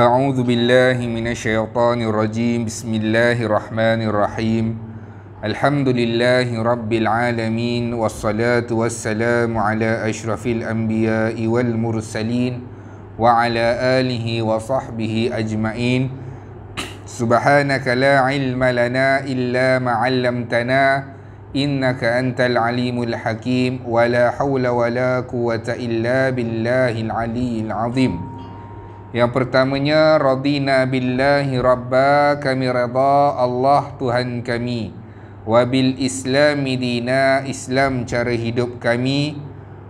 أعوذ بالله من الشيطان الرجيم بسم الله الرحمن الرحيم الحمد لله رب العالمين والصلاة والسلام على أشرف الأنبياء والمرسلين وعلى آله وصحبه أجمعين سبحانك لا علم لنا إلا ما علمتنا إنك أنت العليم الحكيم ولا حول ولا قوة إلا بالله العلي العظيم Yang pertamanya radina billahi rabba kami radha Allah Tuhan kami wabil islam dina Islam cara hidup kami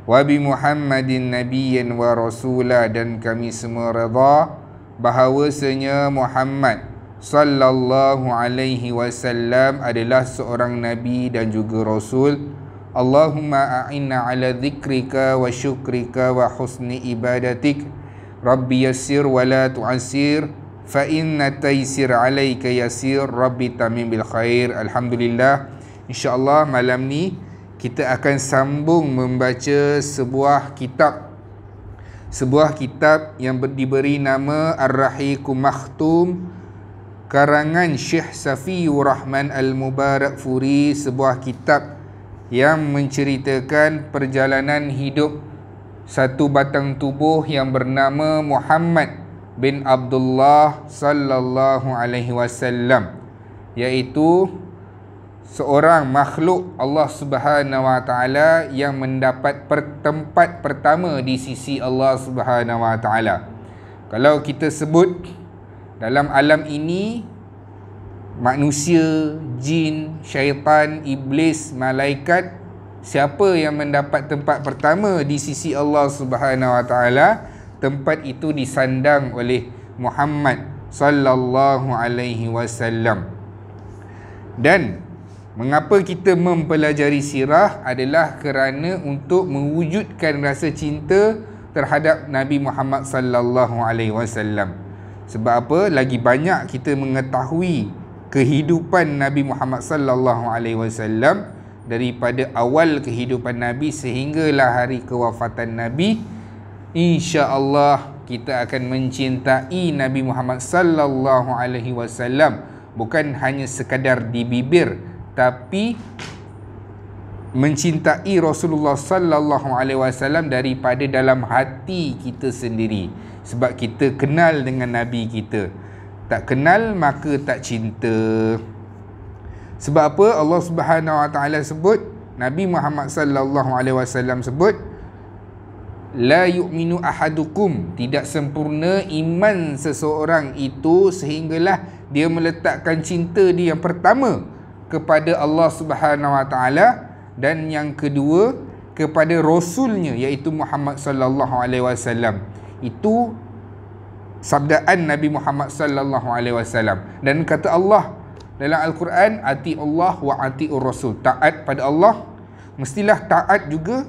wabi Muhammadin nabiyyan wa rasula dan kami semua redha bahawasanya Muhammad sallallahu alaihi wasallam adalah seorang nabi dan juga rasul Allahumma a'inna ala dhikrika wa syukrika wa husni ibadatik. Rabbi yasir wa la tu'assir fa inna taysir alayka yassir Rabbi tamim bil khair alhamdulillah insyaallah malam ni kita akan sambung membaca sebuah kitab sebuah kitab yang ber- diberi nama Ar-Rahiqu Makhtum karangan Syekh Safi Rahman Al-Mubarak Furi sebuah kitab yang menceritakan perjalanan hidup satu batang tubuh yang bernama Muhammad bin Abdullah sallallahu alaihi wasallam iaitu seorang makhluk Allah Subhanahu wa taala yang mendapat tempat pertama di sisi Allah Subhanahu wa taala. Kalau kita sebut dalam alam ini manusia, jin, syaitan, iblis, malaikat siapa yang mendapat tempat pertama di sisi Allah Subhanahu Wa Taala tempat itu disandang oleh Muhammad sallallahu alaihi wasallam dan mengapa kita mempelajari sirah adalah kerana untuk mewujudkan rasa cinta terhadap Nabi Muhammad sallallahu alaihi wasallam sebab apa lagi banyak kita mengetahui kehidupan Nabi Muhammad sallallahu alaihi wasallam daripada awal kehidupan Nabi sehinggalah hari kewafatan Nabi insya-Allah kita akan mencintai Nabi Muhammad sallallahu alaihi wasallam bukan hanya sekadar di bibir tapi mencintai Rasulullah sallallahu alaihi wasallam daripada dalam hati kita sendiri sebab kita kenal dengan nabi kita tak kenal maka tak cinta sebab apa Allah Subhanahu Wa Taala sebut Nabi Muhammad Sallallahu Alaihi Wasallam sebut la yu'minu ahadukum tidak sempurna iman seseorang itu sehinggalah dia meletakkan cinta dia yang pertama kepada Allah Subhanahu Wa Taala dan yang kedua kepada rasulnya iaitu Muhammad Sallallahu Alaihi Wasallam itu sabdaan Nabi Muhammad Sallallahu Alaihi Wasallam dan kata Allah dalam Al-Quran ati Allah wa ati Rasul taat pada Allah mestilah taat juga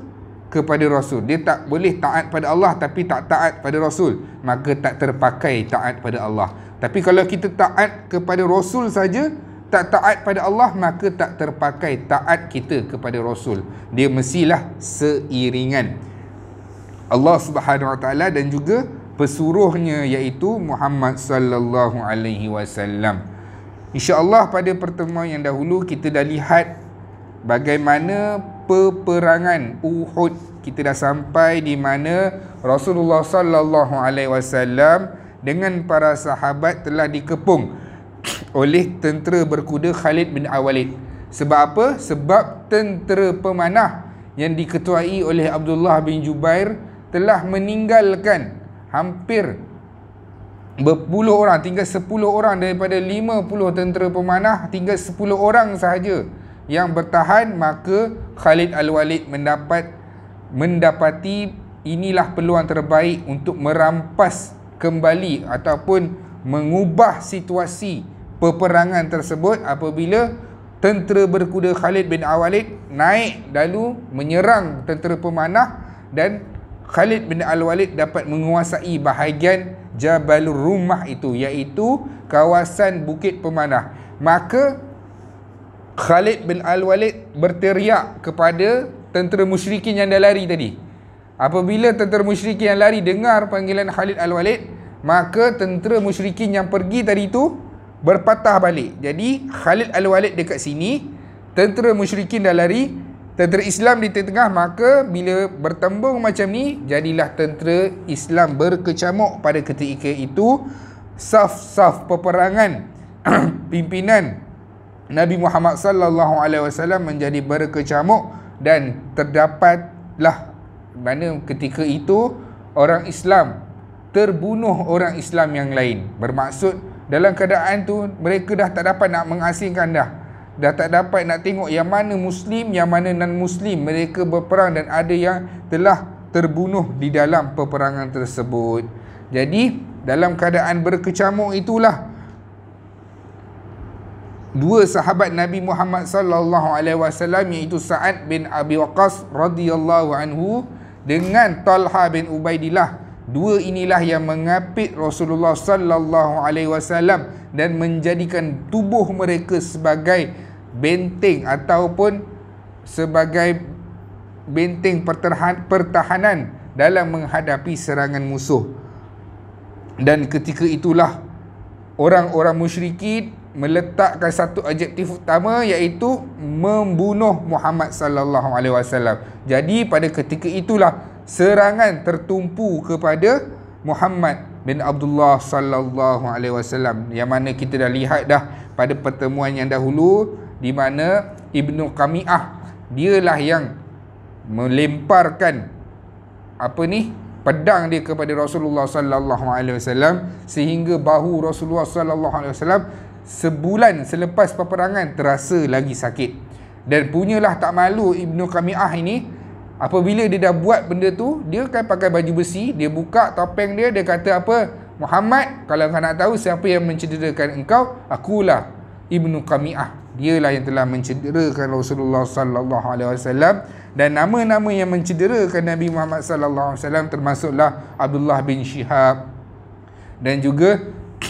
kepada Rasul dia tak boleh taat pada Allah tapi tak taat pada Rasul maka tak terpakai taat pada Allah tapi kalau kita taat kepada Rasul saja tak taat pada Allah maka tak terpakai taat kita kepada Rasul dia mestilah seiringan Allah Subhanahu Wa Taala dan juga pesuruhnya iaitu Muhammad sallallahu alaihi wasallam. InsyaAllah pada pertemuan yang dahulu kita dah lihat bagaimana peperangan Uhud kita dah sampai di mana Rasulullah sallallahu alaihi wasallam dengan para sahabat telah dikepung oleh tentera berkuda Khalid bin Awalid. Sebab apa? Sebab tentera pemanah yang diketuai oleh Abdullah bin Jubair telah meninggalkan hampir berpuluh orang tinggal sepuluh orang daripada lima puluh tentera pemanah tinggal sepuluh orang sahaja yang bertahan maka Khalid Al-Walid mendapat mendapati inilah peluang terbaik untuk merampas kembali ataupun mengubah situasi peperangan tersebut apabila tentera berkuda Khalid bin Al-Walid naik lalu menyerang tentera pemanah dan Khalid bin Al-Walid dapat menguasai bahagian Jabalur Rumah itu iaitu kawasan Bukit Pemanah maka Khalid bin Al-Walid berteriak kepada tentera musyrikin yang dah lari tadi apabila tentera musyrikin yang lari dengar panggilan Khalid Al-Walid maka tentera musyrikin yang pergi tadi itu berpatah balik jadi Khalid Al-Walid dekat sini tentera musyrikin dah lari tentera Islam di tengah-tengah maka bila bertembung macam ni jadilah tentera Islam berkecamuk pada ketika itu saf-saf peperangan pimpinan Nabi Muhammad sallallahu alaihi wasallam menjadi berkecamuk dan terdapatlah mana ketika itu orang Islam terbunuh orang Islam yang lain bermaksud dalam keadaan tu mereka dah tak dapat nak mengasingkan dah dah tak dapat nak tengok yang mana muslim yang mana non muslim mereka berperang dan ada yang telah terbunuh di dalam peperangan tersebut jadi dalam keadaan berkecamuk itulah dua sahabat Nabi Muhammad sallallahu alaihi wasallam iaitu Sa'ad bin Abi Waqqas radhiyallahu anhu dengan Talha bin Ubaidillah dua inilah yang mengapit Rasulullah sallallahu alaihi wasallam dan menjadikan tubuh mereka sebagai benteng ataupun sebagai benteng pertahanan dalam menghadapi serangan musuh dan ketika itulah orang-orang musyrikin meletakkan satu adjektif utama iaitu membunuh Muhammad sallallahu alaihi wasallam. Jadi pada ketika itulah serangan tertumpu kepada Muhammad bin Abdullah sallallahu alaihi wasallam. Yang mana kita dah lihat dah pada pertemuan yang dahulu di mana Ibnu Kamiah dialah yang melemparkan apa ni pedang dia kepada Rasulullah sallallahu alaihi wasallam sehingga bahu Rasulullah sallallahu alaihi wasallam sebulan selepas peperangan terasa lagi sakit dan punyalah tak malu Ibnu Kamiah ini apabila dia dah buat benda tu dia kan pakai baju besi dia buka topeng dia dia kata apa Muhammad kalau kau nak tahu siapa yang mencederakan engkau akulah Ibnu Kamiah dialah yang telah mencederakan Rasulullah sallallahu alaihi wasallam dan nama-nama yang mencederakan Nabi Muhammad sallallahu alaihi wasallam termasuklah Abdullah bin Shihab dan juga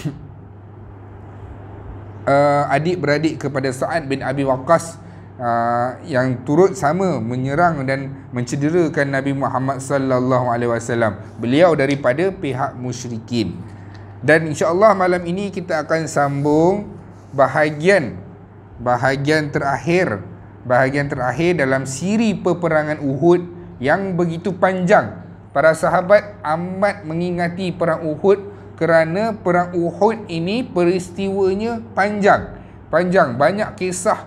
uh, adik-beradik kepada Sa'ad bin Abi Waqqas uh, yang turut sama menyerang dan mencederakan Nabi Muhammad sallallahu alaihi wasallam beliau daripada pihak musyrikin dan insya-Allah malam ini kita akan sambung bahagian bahagian terakhir bahagian terakhir dalam siri peperangan Uhud yang begitu panjang para sahabat amat mengingati perang Uhud kerana perang Uhud ini peristiwanya panjang panjang banyak kisah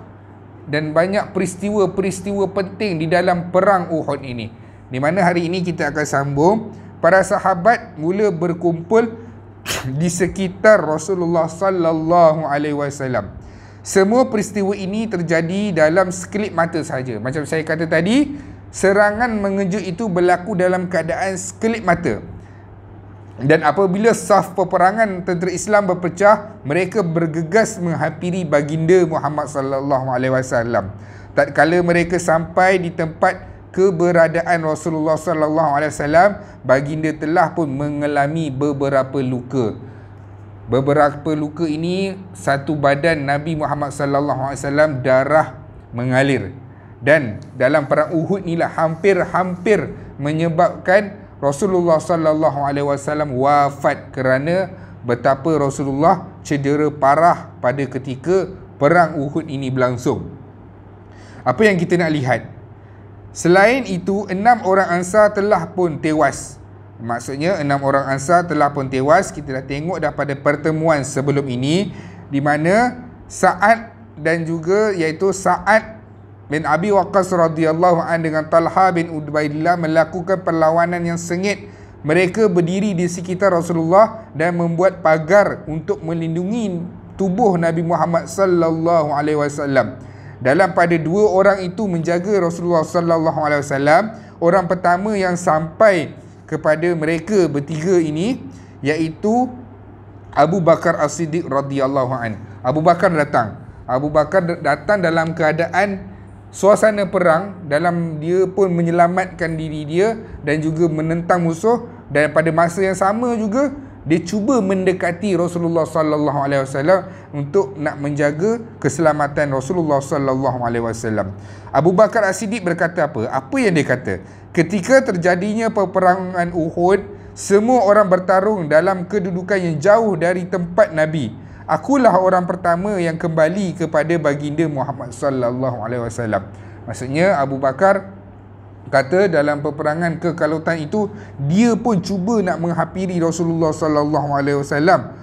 dan banyak peristiwa-peristiwa penting di dalam perang Uhud ini di mana hari ini kita akan sambung para sahabat mula berkumpul di sekitar Rasulullah sallallahu alaihi wasallam. Semua peristiwa ini terjadi dalam sekelip mata saja. Macam saya kata tadi, serangan mengejut itu berlaku dalam keadaan sekelip mata. Dan apabila saf peperangan tentera Islam berpecah, mereka bergegas menghampiri baginda Muhammad sallallahu alaihi wasallam. Tatkala mereka sampai di tempat keberadaan Rasulullah sallallahu alaihi wasallam, baginda telah pun mengalami beberapa luka beberapa luka ini satu badan Nabi Muhammad sallallahu alaihi wasallam darah mengalir dan dalam perang Uhud inilah hampir-hampir menyebabkan Rasulullah sallallahu alaihi wasallam wafat kerana betapa Rasulullah cedera parah pada ketika perang Uhud ini berlangsung. Apa yang kita nak lihat? Selain itu, enam orang Ansar telah pun tewas Maksudnya enam orang Ansar telah pun tewas Kita dah tengok dah pada pertemuan sebelum ini Di mana Sa'ad dan juga iaitu Sa'ad bin Abi Waqas radhiyallahu an dengan Talha bin Ubaidillah melakukan perlawanan yang sengit mereka berdiri di sekitar Rasulullah dan membuat pagar untuk melindungi tubuh Nabi Muhammad sallallahu alaihi wasallam. Dalam pada dua orang itu menjaga Rasulullah sallallahu alaihi wasallam, orang pertama yang sampai kepada mereka bertiga ini iaitu Abu Bakar As-Siddiq radhiyallahu an. Abu Bakar datang. Abu Bakar datang dalam keadaan suasana perang dalam dia pun menyelamatkan diri dia dan juga menentang musuh dan pada masa yang sama juga dia cuba mendekati Rasulullah sallallahu alaihi wasallam untuk nak menjaga keselamatan Rasulullah sallallahu alaihi wasallam. Abu Bakar As-Siddiq berkata apa? Apa yang dia kata? Ketika terjadinya peperangan Uhud, semua orang bertarung dalam kedudukan yang jauh dari tempat Nabi. Akulah orang pertama yang kembali kepada baginda Muhammad sallallahu alaihi wasallam. Maksudnya Abu Bakar kata dalam peperangan kekalutan itu dia pun cuba nak menghampiri Rasulullah sallallahu alaihi wasallam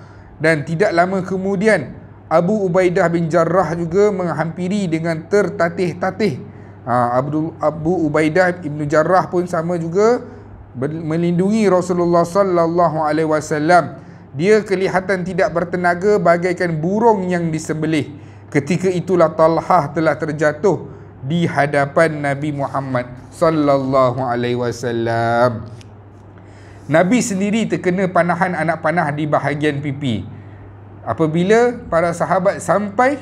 dan tidak lama kemudian Abu Ubaidah bin Jarrah juga menghampiri dengan tertatih-tatih ha, Abdul Abu Ubaidah bin Jarrah pun sama juga melindungi Rasulullah sallallahu alaihi wasallam dia kelihatan tidak bertenaga bagaikan burung yang disembelih ketika itulah Talhah telah terjatuh di hadapan Nabi Muhammad sallallahu alaihi wasallam. Nabi sendiri terkena panahan anak panah di bahagian pipi. Apabila para sahabat sampai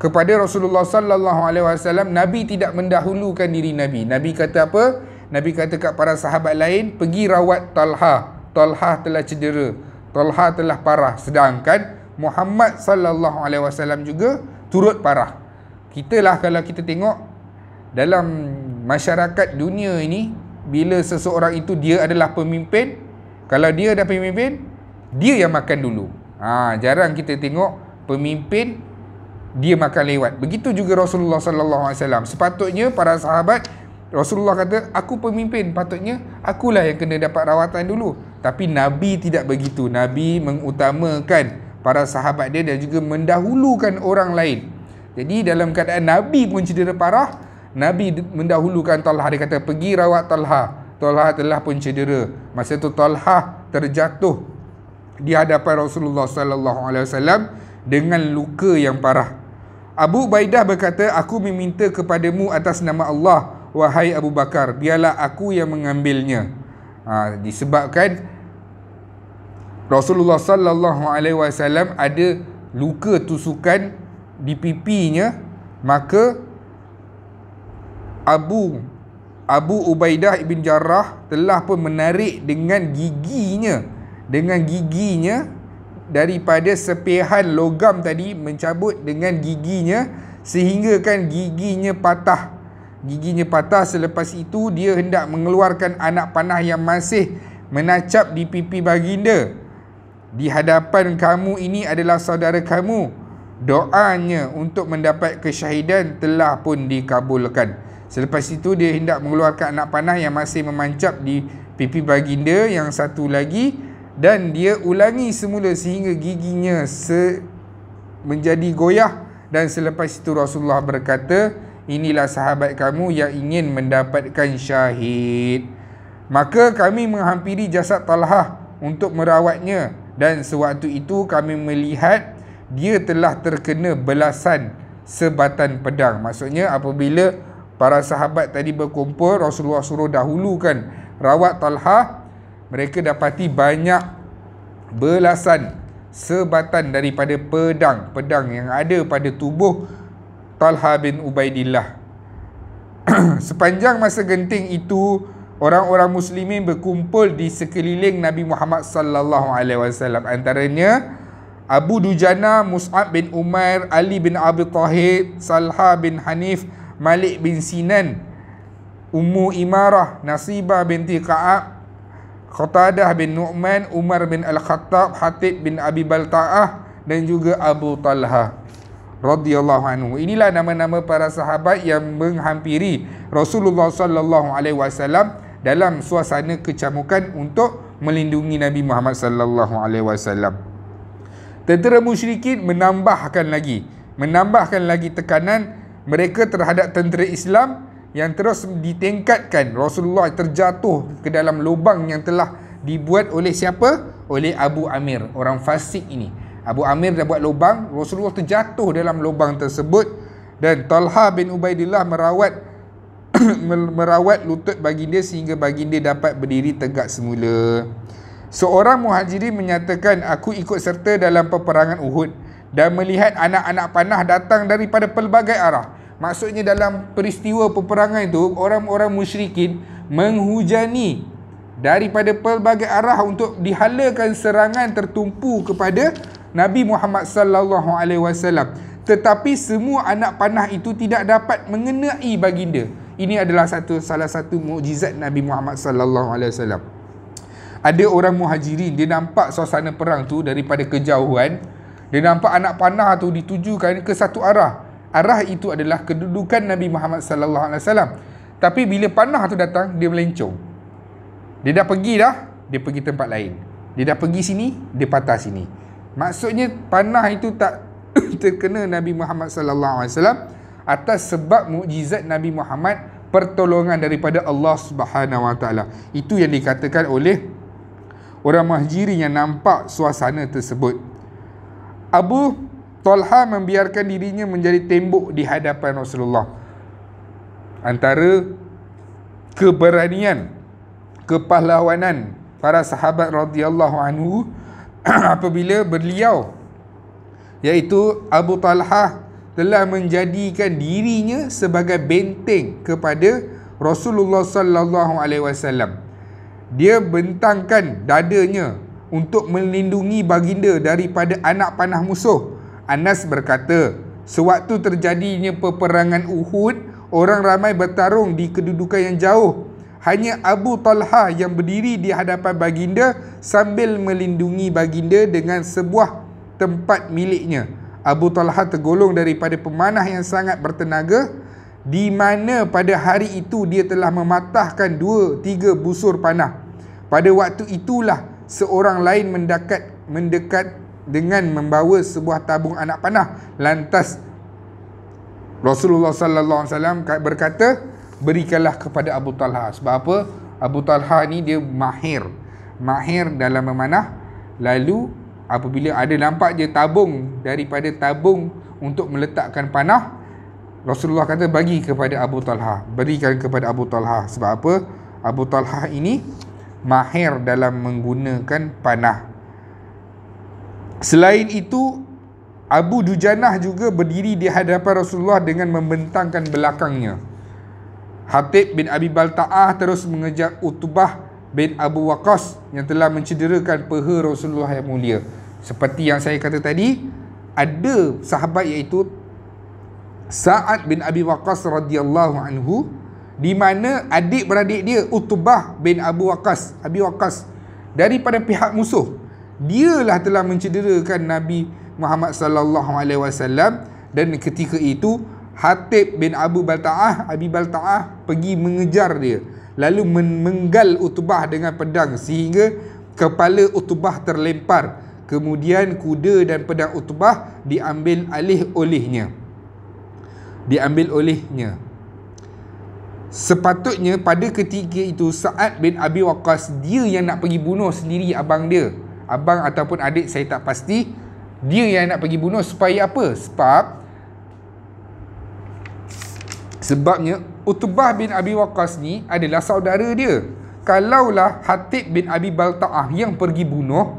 kepada Rasulullah sallallahu alaihi wasallam, Nabi tidak mendahulukan diri Nabi. Nabi kata apa? Nabi kata kat para sahabat lain, pergi rawat Talha. Talha telah cedera. Talha telah parah sedangkan Muhammad sallallahu alaihi wasallam juga turut parah. Kita lah kalau kita tengok dalam masyarakat dunia ini bila seseorang itu dia adalah pemimpin, kalau dia dah pemimpin, dia yang makan dulu. Ha, jarang kita tengok pemimpin dia makan lewat. Begitu juga Rasulullah sallallahu alaihi wasallam. Sepatutnya para sahabat Rasulullah kata, aku pemimpin, patutnya akulah yang kena dapat rawatan dulu. Tapi Nabi tidak begitu. Nabi mengutamakan para sahabat dia dan juga mendahulukan orang lain. Jadi dalam keadaan Nabi pun cedera parah Nabi mendahulukan Talha Dia kata pergi rawat Talha Talha telah pun cedera Masa tu Talha terjatuh Di hadapan Rasulullah Sallallahu Alaihi Wasallam Dengan luka yang parah Abu Baidah berkata Aku meminta kepadamu atas nama Allah Wahai Abu Bakar Biarlah aku yang mengambilnya ha, Disebabkan Rasulullah Sallallahu Alaihi Wasallam ada luka tusukan DPP-nya maka Abu Abu Ubaidah ibn Jarrah telah pun menarik dengan giginya dengan giginya daripada sepihan logam tadi mencabut dengan giginya sehingga kan giginya patah giginya patah selepas itu dia hendak mengeluarkan anak panah yang masih menacap di pipi baginda di hadapan kamu ini adalah saudara kamu doanya untuk mendapat kesyahidan telah pun dikabulkan. Selepas itu dia hendak mengeluarkan anak panah yang masih memancap di pipi baginda yang satu lagi dan dia ulangi semula sehingga giginya se menjadi goyah dan selepas itu Rasulullah berkata inilah sahabat kamu yang ingin mendapatkan syahid maka kami menghampiri jasad Talhah untuk merawatnya dan sewaktu itu kami melihat dia telah terkena belasan sebatan pedang maksudnya apabila para sahabat tadi berkumpul Rasulullah suruh dahulukan rawat Talha mereka dapati banyak belasan sebatan daripada pedang pedang yang ada pada tubuh Talha bin Ubaidillah sepanjang masa genting itu orang-orang muslimin berkumpul di sekeliling Nabi Muhammad sallallahu alaihi wasallam antaranya Abu Dujana, Mus'ab bin Umar, Ali bin Abi Tahir, Salha bin Hanif, Malik bin Sinan, Ummu Imarah, Nasibah bin Ka'ab, Khotadah bin Nu'man, Umar bin Al-Khattab, Hatib bin Abi Balta'ah dan juga Abu Talha radhiyallahu anhu. Inilah nama-nama para sahabat yang menghampiri Rasulullah sallallahu alaihi wasallam dalam suasana kecamukan untuk melindungi Nabi Muhammad sallallahu alaihi wasallam. Tentera musyrikin menambahkan lagi Menambahkan lagi tekanan mereka terhadap tentera Islam Yang terus ditingkatkan Rasulullah terjatuh ke dalam lubang yang telah dibuat oleh siapa? Oleh Abu Amir, orang fasik ini Abu Amir dah buat lubang, Rasulullah terjatuh dalam lubang tersebut Dan Talha bin Ubaidillah merawat merawat lutut baginda sehingga baginda dapat berdiri tegak semula Seorang muhajiri menyatakan aku ikut serta dalam peperangan Uhud dan melihat anak-anak panah datang daripada pelbagai arah. Maksudnya dalam peristiwa peperangan itu orang-orang musyrikin menghujani daripada pelbagai arah untuk dihalakan serangan tertumpu kepada Nabi Muhammad sallallahu alaihi wasallam. Tetapi semua anak panah itu tidak dapat mengenai baginda. Ini adalah satu salah satu mukjizat Nabi Muhammad sallallahu alaihi wasallam ada orang muhajirin dia nampak suasana perang tu daripada kejauhan dia nampak anak panah tu ditujukan ke satu arah arah itu adalah kedudukan Nabi Muhammad sallallahu alaihi wasallam tapi bila panah tu datang dia melencong dia dah pergi dah dia pergi tempat lain dia dah pergi sini dia patah sini maksudnya panah itu tak terkena Nabi Muhammad sallallahu alaihi wasallam atas sebab mukjizat Nabi Muhammad pertolongan daripada Allah Subhanahu Wa Taala. Itu yang dikatakan oleh orang mahjirin yang nampak suasana tersebut. Abu Talha membiarkan dirinya menjadi tembok di hadapan Rasulullah. Antara keberanian, kepahlawanan para sahabat radhiyallahu anhu apabila beliau iaitu Abu Talha telah menjadikan dirinya sebagai benteng kepada Rasulullah sallallahu alaihi wasallam dia bentangkan dadanya untuk melindungi baginda daripada anak panah musuh. Anas berkata, sewaktu terjadinya peperangan Uhud, orang ramai bertarung di kedudukan yang jauh. Hanya Abu Talha yang berdiri di hadapan baginda sambil melindungi baginda dengan sebuah tempat miliknya. Abu Talha tergolong daripada pemanah yang sangat bertenaga di mana pada hari itu dia telah mematahkan dua tiga busur panah. Pada waktu itulah seorang lain mendekat mendekat dengan membawa sebuah tabung anak panah. Lantas Rasulullah sallallahu alaihi wasallam berkata, "Berikanlah kepada Abu Talha." Sebab apa? Abu Talha ni dia mahir. Mahir dalam memanah. Lalu apabila ada nampak je tabung daripada tabung untuk meletakkan panah, Rasulullah kata bagi kepada Abu Talha, berikan kepada Abu Talha. Sebab apa? Abu Talha ini mahir dalam menggunakan panah. Selain itu, Abu Dujanah juga berdiri di hadapan Rasulullah dengan membentangkan belakangnya. Hatib bin Abi Balta'ah terus mengejar Utbah bin Abu Waqas yang telah mencederakan peha Rasulullah yang mulia. Seperti yang saya kata tadi, ada sahabat iaitu Sa'ad bin Abi Waqas radhiyallahu anhu di mana adik-beradik dia Utbah bin Abu Waqas Abi Waqas daripada pihak musuh dialah telah mencederakan Nabi Muhammad sallallahu alaihi wasallam dan ketika itu Hatib bin Abu Balta'ah Abi Balta'ah pergi mengejar dia lalu menggal Utbah dengan pedang sehingga kepala Utbah terlempar kemudian kuda dan pedang Utbah diambil alih olehnya diambil olehnya Sepatutnya pada ketika itu Sa'ad bin Abi Waqas dia yang nak pergi bunuh sendiri abang dia. Abang ataupun adik saya tak pasti dia yang nak pergi bunuh supaya apa? Sebab sebabnya Utbah bin Abi Waqas ni adalah saudara dia. Kalaulah Hatib bin Abi Balta'ah yang pergi bunuh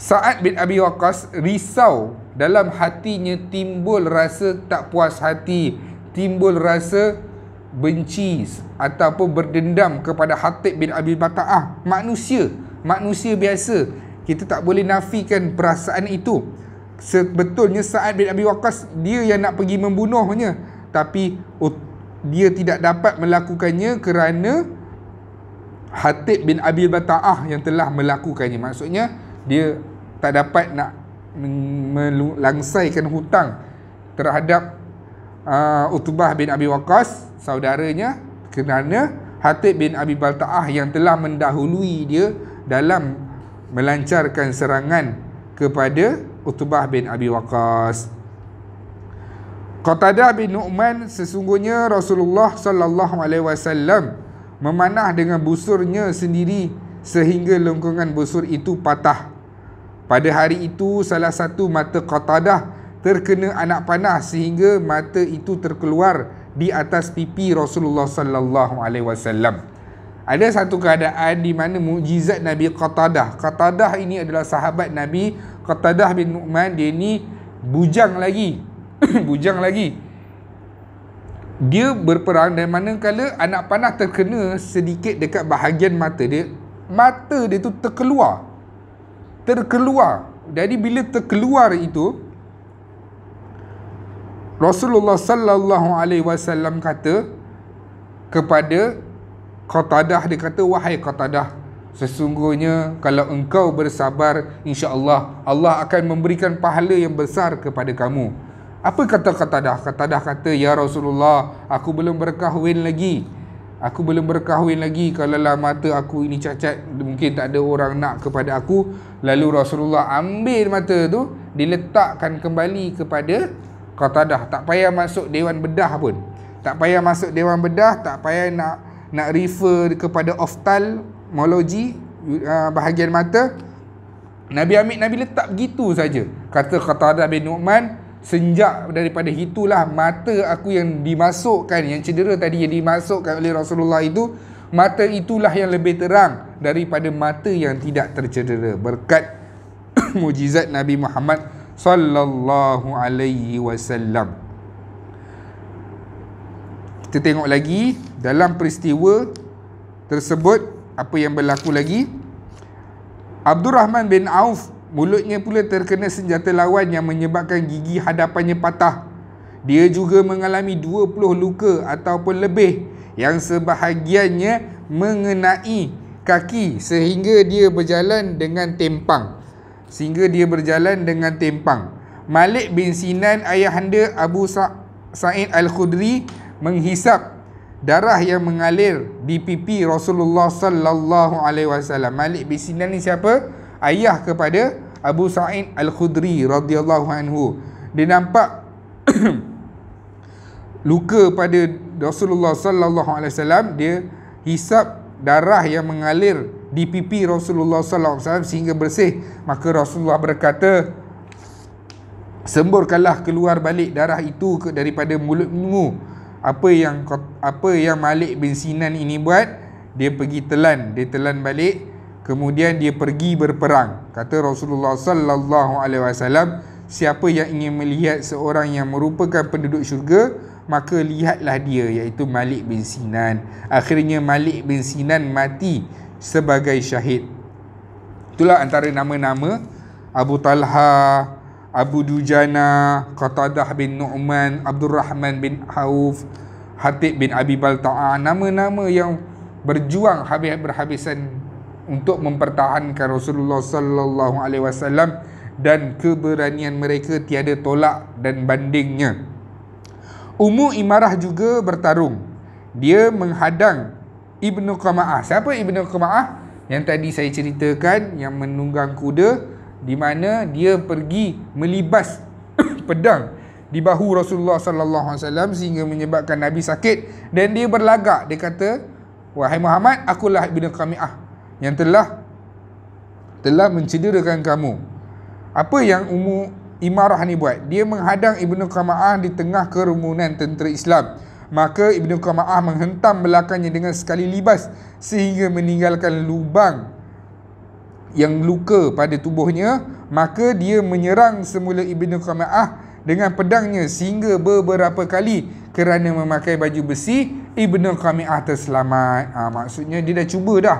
Sa'ad bin Abi Waqas risau dalam hatinya timbul rasa tak puas hati timbul rasa benci ataupun berdendam kepada Hatib bin Abi Bata'ah manusia manusia biasa kita tak boleh nafikan perasaan itu sebetulnya Sa'ad bin Abi Waqas dia yang nak pergi membunuhnya tapi oh, dia tidak dapat melakukannya kerana Hatib bin Abi Bata'ah yang telah melakukannya maksudnya dia tak dapat nak melangsaikan hutang terhadap uh, ah, Utbah bin Abi Waqas saudaranya kerana Hatib bin Abi Balta'ah yang telah mendahului dia dalam melancarkan serangan kepada Utbah bin Abi Waqas. Qatadah bin Nu'man sesungguhnya Rasulullah sallallahu alaihi wasallam memanah dengan busurnya sendiri sehingga lengkungan busur itu patah. Pada hari itu salah satu mata Qatadah terkena anak panah sehingga mata itu terkeluar di atas pipi Rasulullah sallallahu alaihi wasallam. Ada satu keadaan di mana mukjizat Nabi Qatadah. Qatadah ini adalah sahabat Nabi Qatadah bin Nu'man. Dia ni bujang lagi. bujang lagi. Dia berperang dan manakala anak panah terkena sedikit dekat bahagian mata dia, mata dia tu terkeluar. Terkeluar. Jadi bila terkeluar itu, Rasulullah sallallahu alaihi wasallam kata kepada Qatadah dia kata wahai Qatadah sesungguhnya kalau engkau bersabar insya-Allah Allah akan memberikan pahala yang besar kepada kamu. Apa kata Qatadah? Qatadah kata ya Rasulullah aku belum berkahwin lagi. Aku belum berkahwin lagi kalau lah mata aku ini cacat mungkin tak ada orang nak kepada aku. Lalu Rasulullah ambil mata tu diletakkan kembali kepada Qatadah tak payah masuk dewan bedah pun tak payah masuk dewan bedah tak payah nak nak refer kepada oftalmologi uh, bahagian mata Nabi Amir Nabi letak gitu saja kata Qatadah bin Nu'man Sejak daripada itulah mata aku yang dimasukkan Yang cedera tadi yang dimasukkan oleh Rasulullah itu Mata itulah yang lebih terang Daripada mata yang tidak tercedera Berkat mujizat Nabi Muhammad sallallahu alaihi wasallam kita tengok lagi dalam peristiwa tersebut apa yang berlaku lagi Abdul Rahman bin Auf mulutnya pula terkena senjata lawan yang menyebabkan gigi hadapannya patah dia juga mengalami 20 luka ataupun lebih yang sebahagiannya mengenai kaki sehingga dia berjalan dengan tempang sehingga dia berjalan dengan tempang. Malik bin Sinan ayahanda Abu Sa- Sa'id Al-Khudri menghisap darah yang mengalir di pipi Rasulullah sallallahu alaihi wasallam. Malik bin Sinan ni siapa? Ayah kepada Abu Sa'id Al-Khudri radhiyallahu anhu. Dia nampak luka pada Rasulullah sallallahu alaihi wasallam, dia hisap darah yang mengalir di pipi Rasulullah sallallahu alaihi wasallam sehingga bersih maka Rasulullah berkata semburkanlah keluar balik darah itu ke daripada mulutmu apa yang apa yang Malik bin Sinan ini buat dia pergi telan dia telan balik kemudian dia pergi berperang kata Rasulullah sallallahu alaihi wasallam siapa yang ingin melihat seorang yang merupakan penduduk syurga maka lihatlah dia iaitu Malik bin Sinan akhirnya Malik bin Sinan mati sebagai syahid. Itulah antara nama-nama Abu Talha, Abu Dujana, Qatadah bin Nu'man, Abdul Rahman bin Hauf, Hatib bin Abi Balta'a. Ah, nama-nama yang berjuang habis-habisan untuk mempertahankan Rasulullah sallallahu alaihi wasallam dan keberanian mereka tiada tolak dan bandingnya. Umu Imarah juga bertarung. Dia menghadang Ibnu Qama'ah. Siapa Ibnu Qama'ah? Yang tadi saya ceritakan yang menunggang kuda di mana dia pergi melibas pedang di bahu Rasulullah sallallahu alaihi wasallam sehingga menyebabkan Nabi sakit dan dia berlagak dia kata wahai Muhammad akulah Ibnu Qama'ah yang telah telah mencederakan kamu. Apa yang Ummu Imarah ni buat? Dia menghadang Ibnu Qama'ah di tengah kerumunan tentera Islam. Maka Ibnu Qama'ah menghentam belakangnya dengan sekali libas sehingga meninggalkan lubang yang luka pada tubuhnya. Maka dia menyerang semula Ibnu Qama'ah dengan pedangnya sehingga beberapa kali kerana memakai baju besi Ibnu Qami'ah terselamat ha, maksudnya dia dah cuba dah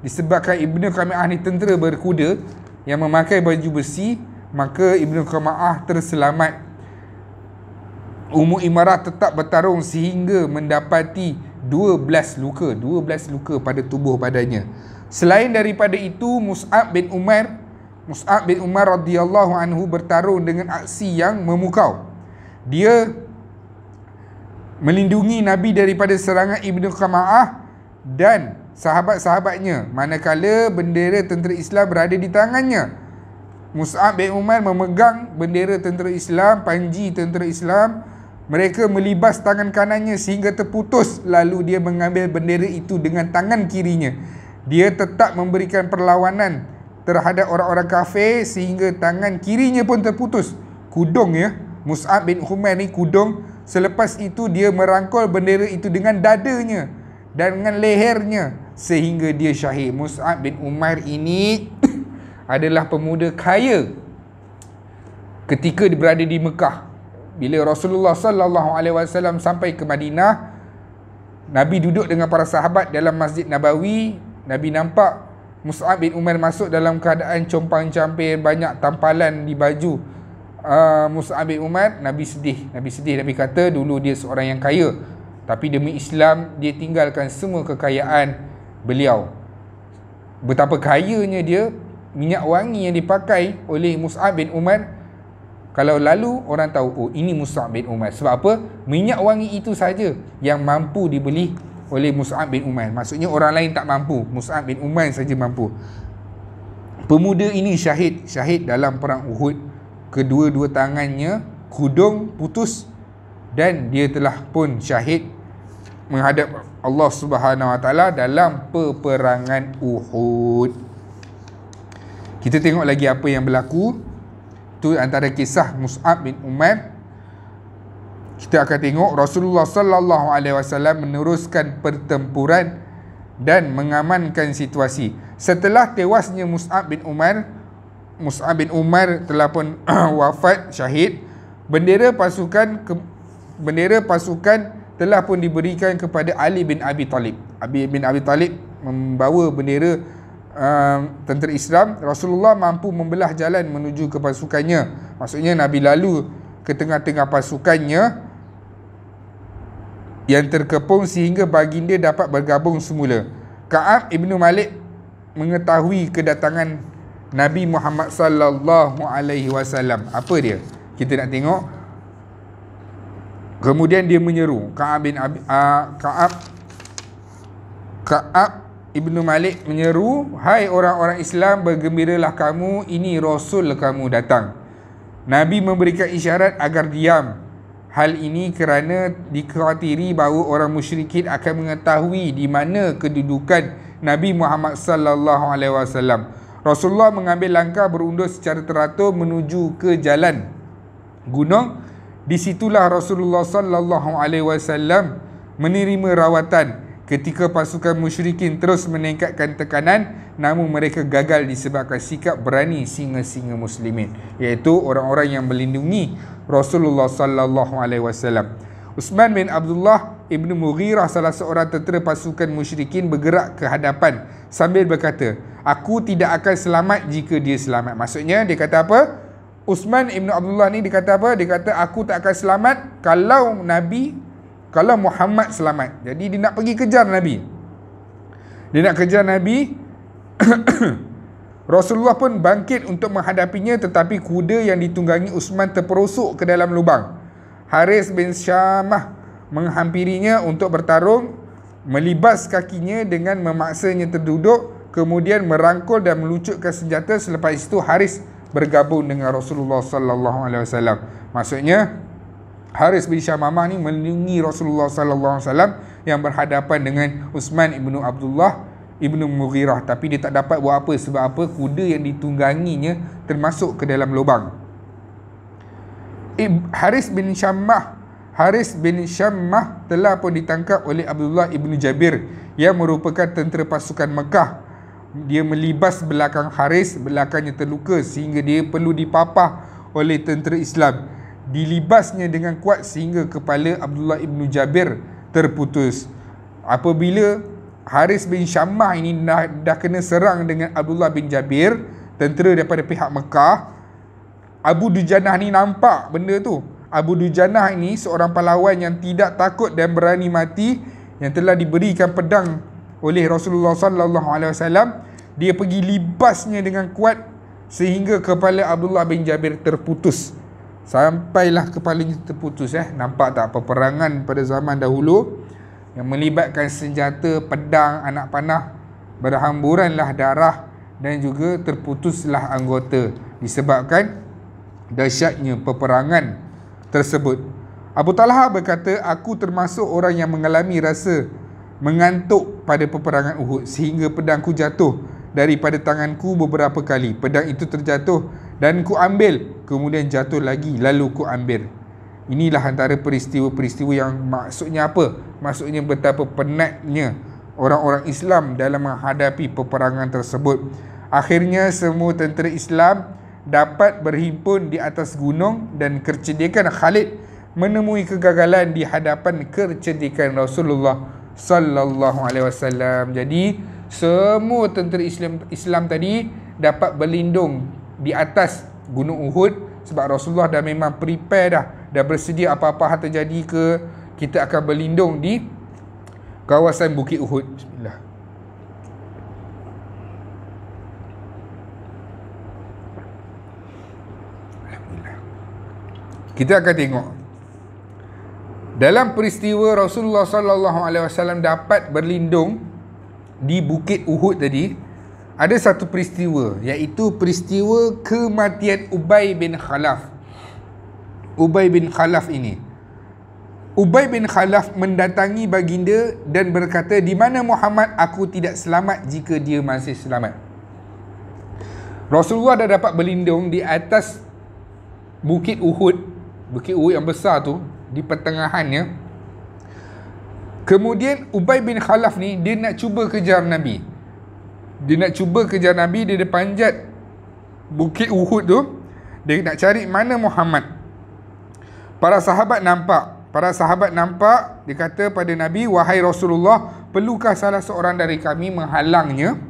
disebabkan Ibnu Qami'ah ni tentera berkuda yang memakai baju besi maka Ibnu Qama'ah terselamat Umu Imarah tetap bertarung sehingga mendapati 12 luka 12 luka pada tubuh badannya Selain daripada itu Mus'ab bin Umar Mus'ab bin Umar radhiyallahu anhu bertarung dengan aksi yang memukau Dia melindungi Nabi daripada serangan Ibnu Kama'ah dan sahabat-sahabatnya manakala bendera tentera Islam berada di tangannya Mus'ab bin Umar memegang bendera tentera Islam panji tentera Islam mereka melibas tangan kanannya sehingga terputus lalu dia mengambil bendera itu dengan tangan kirinya. Dia tetap memberikan perlawanan terhadap orang-orang kafir sehingga tangan kirinya pun terputus. Kudung ya, Mus'ab bin Humair ni kudung. Selepas itu dia merangkul bendera itu dengan dadanya dan dengan lehernya sehingga dia syahid. Mus'ab bin Umar ini adalah pemuda kaya ketika berada di Mekah bila Rasulullah sallallahu alaihi wasallam sampai ke Madinah Nabi duduk dengan para sahabat dalam Masjid Nabawi Nabi nampak Mus'ab bin Umar masuk dalam keadaan compang-camping banyak tampalan di baju uh, Mus'ab bin Umar Nabi sedih Nabi sedih Nabi kata dulu dia seorang yang kaya tapi demi Islam dia tinggalkan semua kekayaan beliau betapa kayanya dia minyak wangi yang dipakai oleh Mus'ab bin Umar kalau lalu orang tahu oh ini Mus'ab bin Umar. Sebab apa? Minyak wangi itu saja yang mampu dibeli oleh Mus'ab bin Umar. Maksudnya orang lain tak mampu, Mus'ab bin Umar saja mampu. Pemuda ini syahid, syahid dalam perang Uhud. Kedua-dua tangannya kudung putus dan dia telah pun syahid menghadap Allah Subhanahu Wa Taala dalam peperangan Uhud. Kita tengok lagi apa yang berlaku itu antara kisah Mus'ab bin Umar kita akan tengok Rasulullah sallallahu alaihi wasallam meneruskan pertempuran dan mengamankan situasi. Setelah tewasnya Mus'ab bin Umar, Mus'ab bin Umar telah pun wafat syahid, bendera pasukan ke, bendera pasukan telah pun diberikan kepada Ali bin Abi Talib. Abi bin Abi Talib membawa bendera Ehm, tentera Islam Rasulullah mampu membelah jalan menuju ke pasukannya maksudnya Nabi lalu ke tengah-tengah pasukannya yang terkepung sehingga baginda dapat bergabung semula Ka'ab Ibn Malik mengetahui kedatangan Nabi Muhammad sallallahu alaihi wasallam. Apa dia? Kita nak tengok. Kemudian dia menyeru Ka'ab bin ah, Ka'ab Ka'ab Ibnu Malik menyeru, "Hai orang-orang Islam, bergembiralah kamu, ini rasul kamu datang." Nabi memberikan isyarat agar diam. Hal ini kerana dikhawatiri bahawa orang musyrikin akan mengetahui di mana kedudukan Nabi Muhammad sallallahu alaihi wasallam. Rasulullah mengambil langkah berundur secara teratur menuju ke jalan gunung. Di situlah Rasulullah sallallahu alaihi wasallam menerima rawatan. Ketika pasukan musyrikin terus meningkatkan tekanan Namun mereka gagal disebabkan sikap berani singa-singa muslimin Iaitu orang-orang yang melindungi Rasulullah Sallallahu Alaihi Wasallam. Usman bin Abdullah Ibn Mughirah salah seorang tentera pasukan musyrikin bergerak ke hadapan Sambil berkata Aku tidak akan selamat jika dia selamat Maksudnya dia kata apa? Usman Ibn Abdullah ni dia kata apa? Dia kata aku tak akan selamat kalau Nabi kalau Muhammad selamat. Jadi dia nak pergi kejar Nabi. Dia nak kejar Nabi. Rasulullah pun bangkit untuk menghadapinya tetapi kuda yang ditunggangi Usman terperosok ke dalam lubang. Haris bin Syamah menghampirinya untuk bertarung, melibas kakinya dengan memaksanya terduduk, kemudian merangkul dan melucutkan senjata selepas itu Haris bergabung dengan Rasulullah sallallahu alaihi wasallam. Maksudnya Haris bin Syamamah ni melindungi Rasulullah sallallahu alaihi wasallam yang berhadapan dengan Uthman ibnu Abdullah ibnu Mughirah tapi dia tak dapat buat apa sebab apa kuda yang ditungganginya termasuk ke dalam lubang. Haris bin Syammah Haris bin Syammah telah pun ditangkap oleh Abdullah ibnu Jabir yang merupakan tentera pasukan Mekah. Dia melibas belakang Haris, belakangnya terluka sehingga dia perlu dipapah oleh tentera Islam dilibasnya dengan kuat sehingga kepala Abdullah ibn Jabir terputus. Apabila Haris bin Syammah ini dah, dah kena serang dengan Abdullah bin Jabir, tentera daripada pihak Mekah, Abu Dujanah ni nampak benda tu. Abu Dujanah ini seorang pahlawan yang tidak takut dan berani mati yang telah diberikan pedang oleh Rasulullah sallallahu alaihi wasallam. Dia pergi libasnya dengan kuat sehingga kepala Abdullah bin Jabir terputus sampailah kepalanya terputus eh nampak tak peperangan pada zaman dahulu yang melibatkan senjata pedang anak panah berhamburanlah darah dan juga terputuslah anggota disebabkan dahsyatnya peperangan tersebut Abu Talha berkata aku termasuk orang yang mengalami rasa mengantuk pada peperangan Uhud sehingga pedangku jatuh daripada tanganku beberapa kali pedang itu terjatuh dan ku ambil kemudian jatuh lagi lalu ku ambil inilah antara peristiwa-peristiwa yang maksudnya apa maksudnya betapa penatnya orang-orang Islam dalam menghadapi peperangan tersebut akhirnya semua tentera Islam dapat berhimpun di atas gunung dan kecerdikan Khalid menemui kegagalan di hadapan kecerdikan Rasulullah sallallahu alaihi wasallam jadi semua tentera Islam Islam tadi dapat berlindung di atas Gunung Uhud sebab Rasulullah dah memang prepare dah dah bersedia apa-apa hal terjadi ke kita akan berlindung di kawasan Bukit Uhud bismillah kita akan tengok dalam peristiwa Rasulullah sallallahu alaihi wasallam dapat berlindung di Bukit Uhud tadi ada satu peristiwa iaitu peristiwa kematian Ubay bin Khalaf. Ubay bin Khalaf ini. Ubay bin Khalaf mendatangi baginda dan berkata di mana Muhammad aku tidak selamat jika dia masih selamat. Rasulullah dah dapat berlindung di atas Bukit Uhud, Bukit Uhud yang besar tu di pertengahannya. Kemudian Ubay bin Khalaf ni dia nak cuba kejar Nabi. Dia nak cuba kejar Nabi Dia ada panjat Bukit Uhud tu Dia nak cari mana Muhammad Para sahabat nampak Para sahabat nampak Dia kata pada Nabi Wahai Rasulullah Perlukah salah seorang dari kami menghalangnya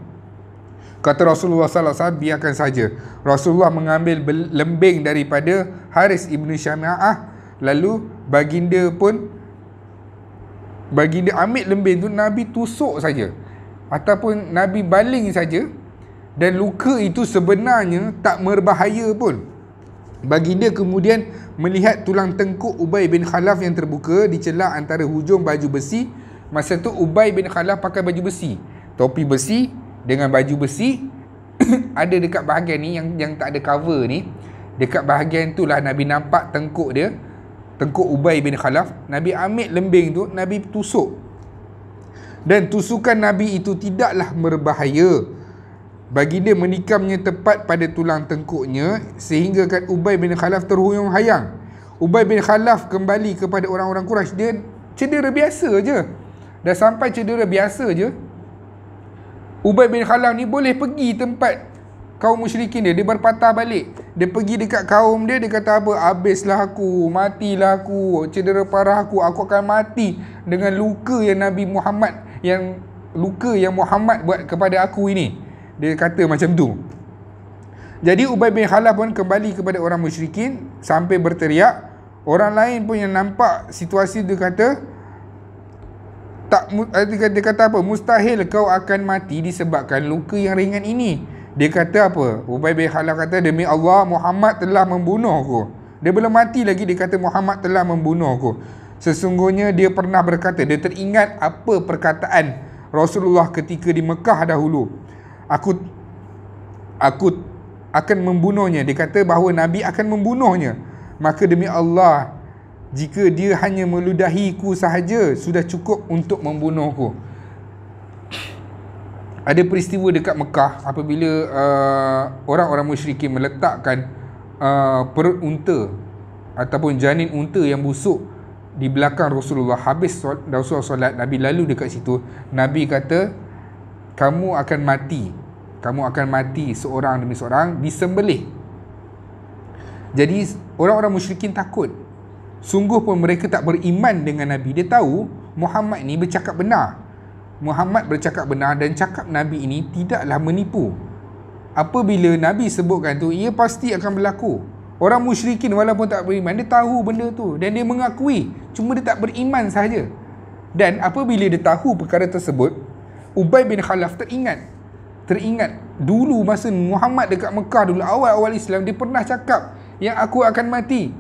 Kata Rasulullah SAW Biarkan saja Rasulullah mengambil lembing daripada Haris Ibn Syama'ah Lalu baginda pun Baginda ambil lembing tu Nabi tusuk saja ataupun Nabi baling saja dan luka itu sebenarnya tak berbahaya pun. bagi dia kemudian melihat tulang tengkuk Ubay bin Khalaf yang terbuka di celah antara hujung baju besi. Masa tu Ubay bin Khalaf pakai baju besi. Topi besi dengan baju besi ada dekat bahagian ni yang yang tak ada cover ni. Dekat bahagian tu lah Nabi nampak tengkuk dia. Tengkuk Ubay bin Khalaf. Nabi ambil lembing tu, Nabi tusuk dan tusukan Nabi itu tidaklah berbahaya bagi dia menikamnya tepat pada tulang tengkuknya sehingga kan Ubay bin Khalaf terhuyung hayang Ubay bin Khalaf kembali kepada orang-orang Quraisy dia cedera biasa je dah sampai cedera biasa je Ubay bin Khalaf ni boleh pergi tempat kaum musyrikin dia dia berpatah balik dia pergi dekat kaum dia dia kata apa habislah aku matilah aku cedera parah aku aku akan mati dengan luka yang Nabi Muhammad yang luka yang Muhammad buat kepada aku ini. Dia kata macam tu. Jadi Ubay bin Khalaf pun kembali kepada orang musyrikin sampai berteriak. Orang lain pun yang nampak situasi dia kata tak eh, dia kata apa? Mustahil kau akan mati disebabkan luka yang ringan ini. Dia kata apa? Ubay bin Khalaf kata demi Allah Muhammad telah membunuh aku. Dia belum mati lagi dia kata Muhammad telah membunuh aku. Sesungguhnya dia pernah berkata, dia teringat apa perkataan Rasulullah ketika di Mekah dahulu. Aku aku akan membunuhnya. Dia kata bahawa Nabi akan membunuhnya. Maka demi Allah, jika dia hanya meludahiku sahaja, sudah cukup untuk membunuhku. Ada peristiwa dekat Mekah apabila uh, orang-orang musyrikin meletakkan uh, perut unta ataupun janin unta yang busuk di belakang Rasulullah habis Rasulullah solat Nabi lalu dekat situ Nabi kata kamu akan mati kamu akan mati seorang demi seorang disembelih jadi orang-orang musyrikin takut sungguh pun mereka tak beriman dengan Nabi dia tahu Muhammad ni bercakap benar Muhammad bercakap benar dan cakap Nabi ini tidaklah menipu apabila Nabi sebutkan tu ia pasti akan berlaku Orang musyrikin walaupun tak beriman Dia tahu benda tu Dan dia mengakui Cuma dia tak beriman sahaja Dan apabila dia tahu perkara tersebut Ubay bin Khalaf teringat Teringat dulu masa Muhammad dekat Mekah dulu Awal-awal Islam Dia pernah cakap Yang aku akan mati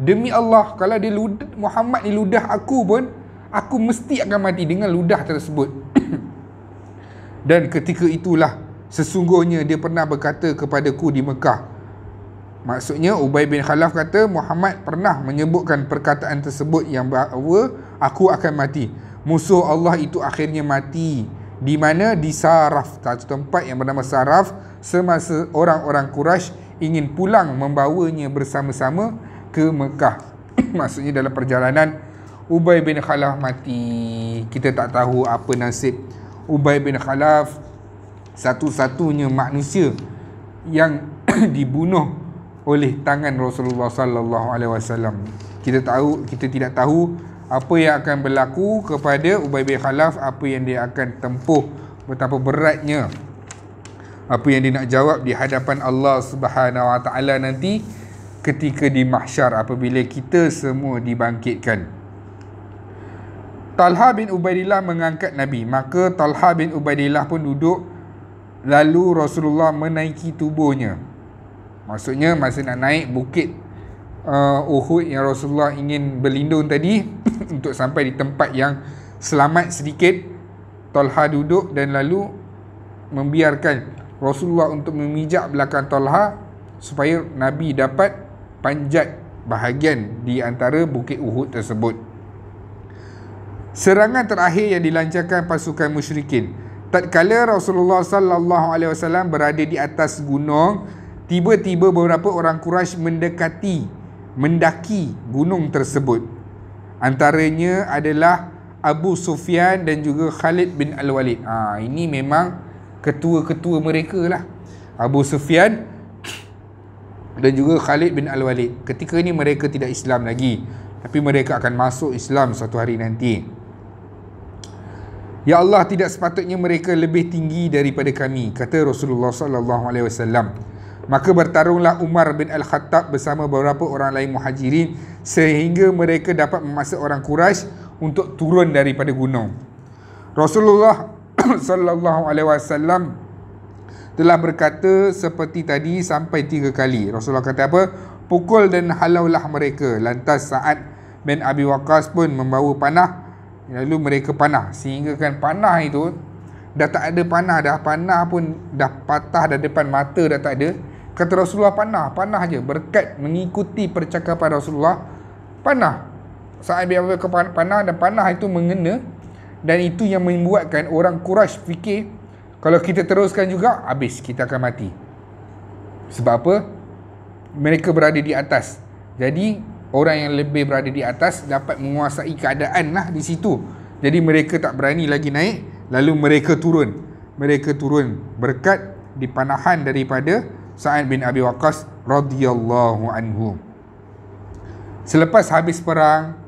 Demi Allah Kalau dia ludah, Muhammad ni ludah aku pun Aku mesti akan mati dengan ludah tersebut Dan ketika itulah Sesungguhnya dia pernah berkata kepadaku di Mekah Maksudnya Ubay bin Khalaf kata Muhammad pernah menyebutkan perkataan tersebut yang bahawa aku akan mati. Musuh Allah itu akhirnya mati di mana di Saraf, satu tempat yang bernama Saraf semasa orang-orang Quraisy ingin pulang membawanya bersama-sama ke Mekah. Maksudnya dalam perjalanan Ubay bin Khalaf mati. Kita tak tahu apa nasib Ubay bin Khalaf satu-satunya manusia yang dibunuh oleh tangan Rasulullah sallallahu alaihi wasallam. Kita tahu kita tidak tahu apa yang akan berlaku kepada Ubay bin Khalaf, apa yang dia akan tempuh, betapa beratnya apa yang dia nak jawab di hadapan Allah Subhanahu Wa Taala nanti ketika di mahsyar apabila kita semua dibangkitkan. Talha bin Ubaidillah mengangkat Nabi, maka Talha bin Ubaidillah pun duduk lalu Rasulullah menaiki tubuhnya. Maksudnya masa nak naik bukit uh, Uhud yang Rasulullah ingin berlindung tadi Untuk sampai di tempat yang selamat sedikit Tolha duduk dan lalu Membiarkan Rasulullah untuk memijak belakang Tolha Supaya Nabi dapat panjat bahagian di antara bukit Uhud tersebut Serangan terakhir yang dilancarkan pasukan musyrikin Tatkala Rasulullah sallallahu alaihi wasallam berada di atas gunung Tiba-tiba beberapa orang Quraisy mendekati mendaki gunung tersebut. Antaranya adalah Abu Sufyan dan juga Khalid bin Al-Walid. Ha, ini memang ketua-ketua mereka lah. Abu Sufyan dan juga Khalid bin Al-Walid. Ketika ini mereka tidak Islam lagi. Tapi mereka akan masuk Islam satu hari nanti. Ya Allah tidak sepatutnya mereka lebih tinggi daripada kami kata Rasulullah sallallahu alaihi wasallam. Maka bertarunglah Umar bin Al-Khattab bersama beberapa orang lain muhajirin sehingga mereka dapat memaksa orang Quraisy untuk turun daripada gunung. Rasulullah sallallahu alaihi wasallam telah berkata seperti tadi sampai tiga kali. Rasulullah kata apa? Pukul dan halaulah mereka. Lantas saat bin Abi Waqas pun membawa panah lalu mereka panah sehingga kan panah itu dah tak ada panah dah panah pun dah patah dah depan mata dah tak ada kata Rasulullah panah panah je berkat mengikuti percakapan Rasulullah panah Sa'ad bin Abu Bakar panah dan panah itu mengena dan itu yang membuatkan orang Quraisy fikir kalau kita teruskan juga habis kita akan mati sebab apa mereka berada di atas jadi orang yang lebih berada di atas dapat menguasai keadaan lah di situ jadi mereka tak berani lagi naik lalu mereka turun mereka turun berkat dipanahan daripada Sa'ad bin Abi Waqqas radhiyallahu anhu. Selepas habis perang,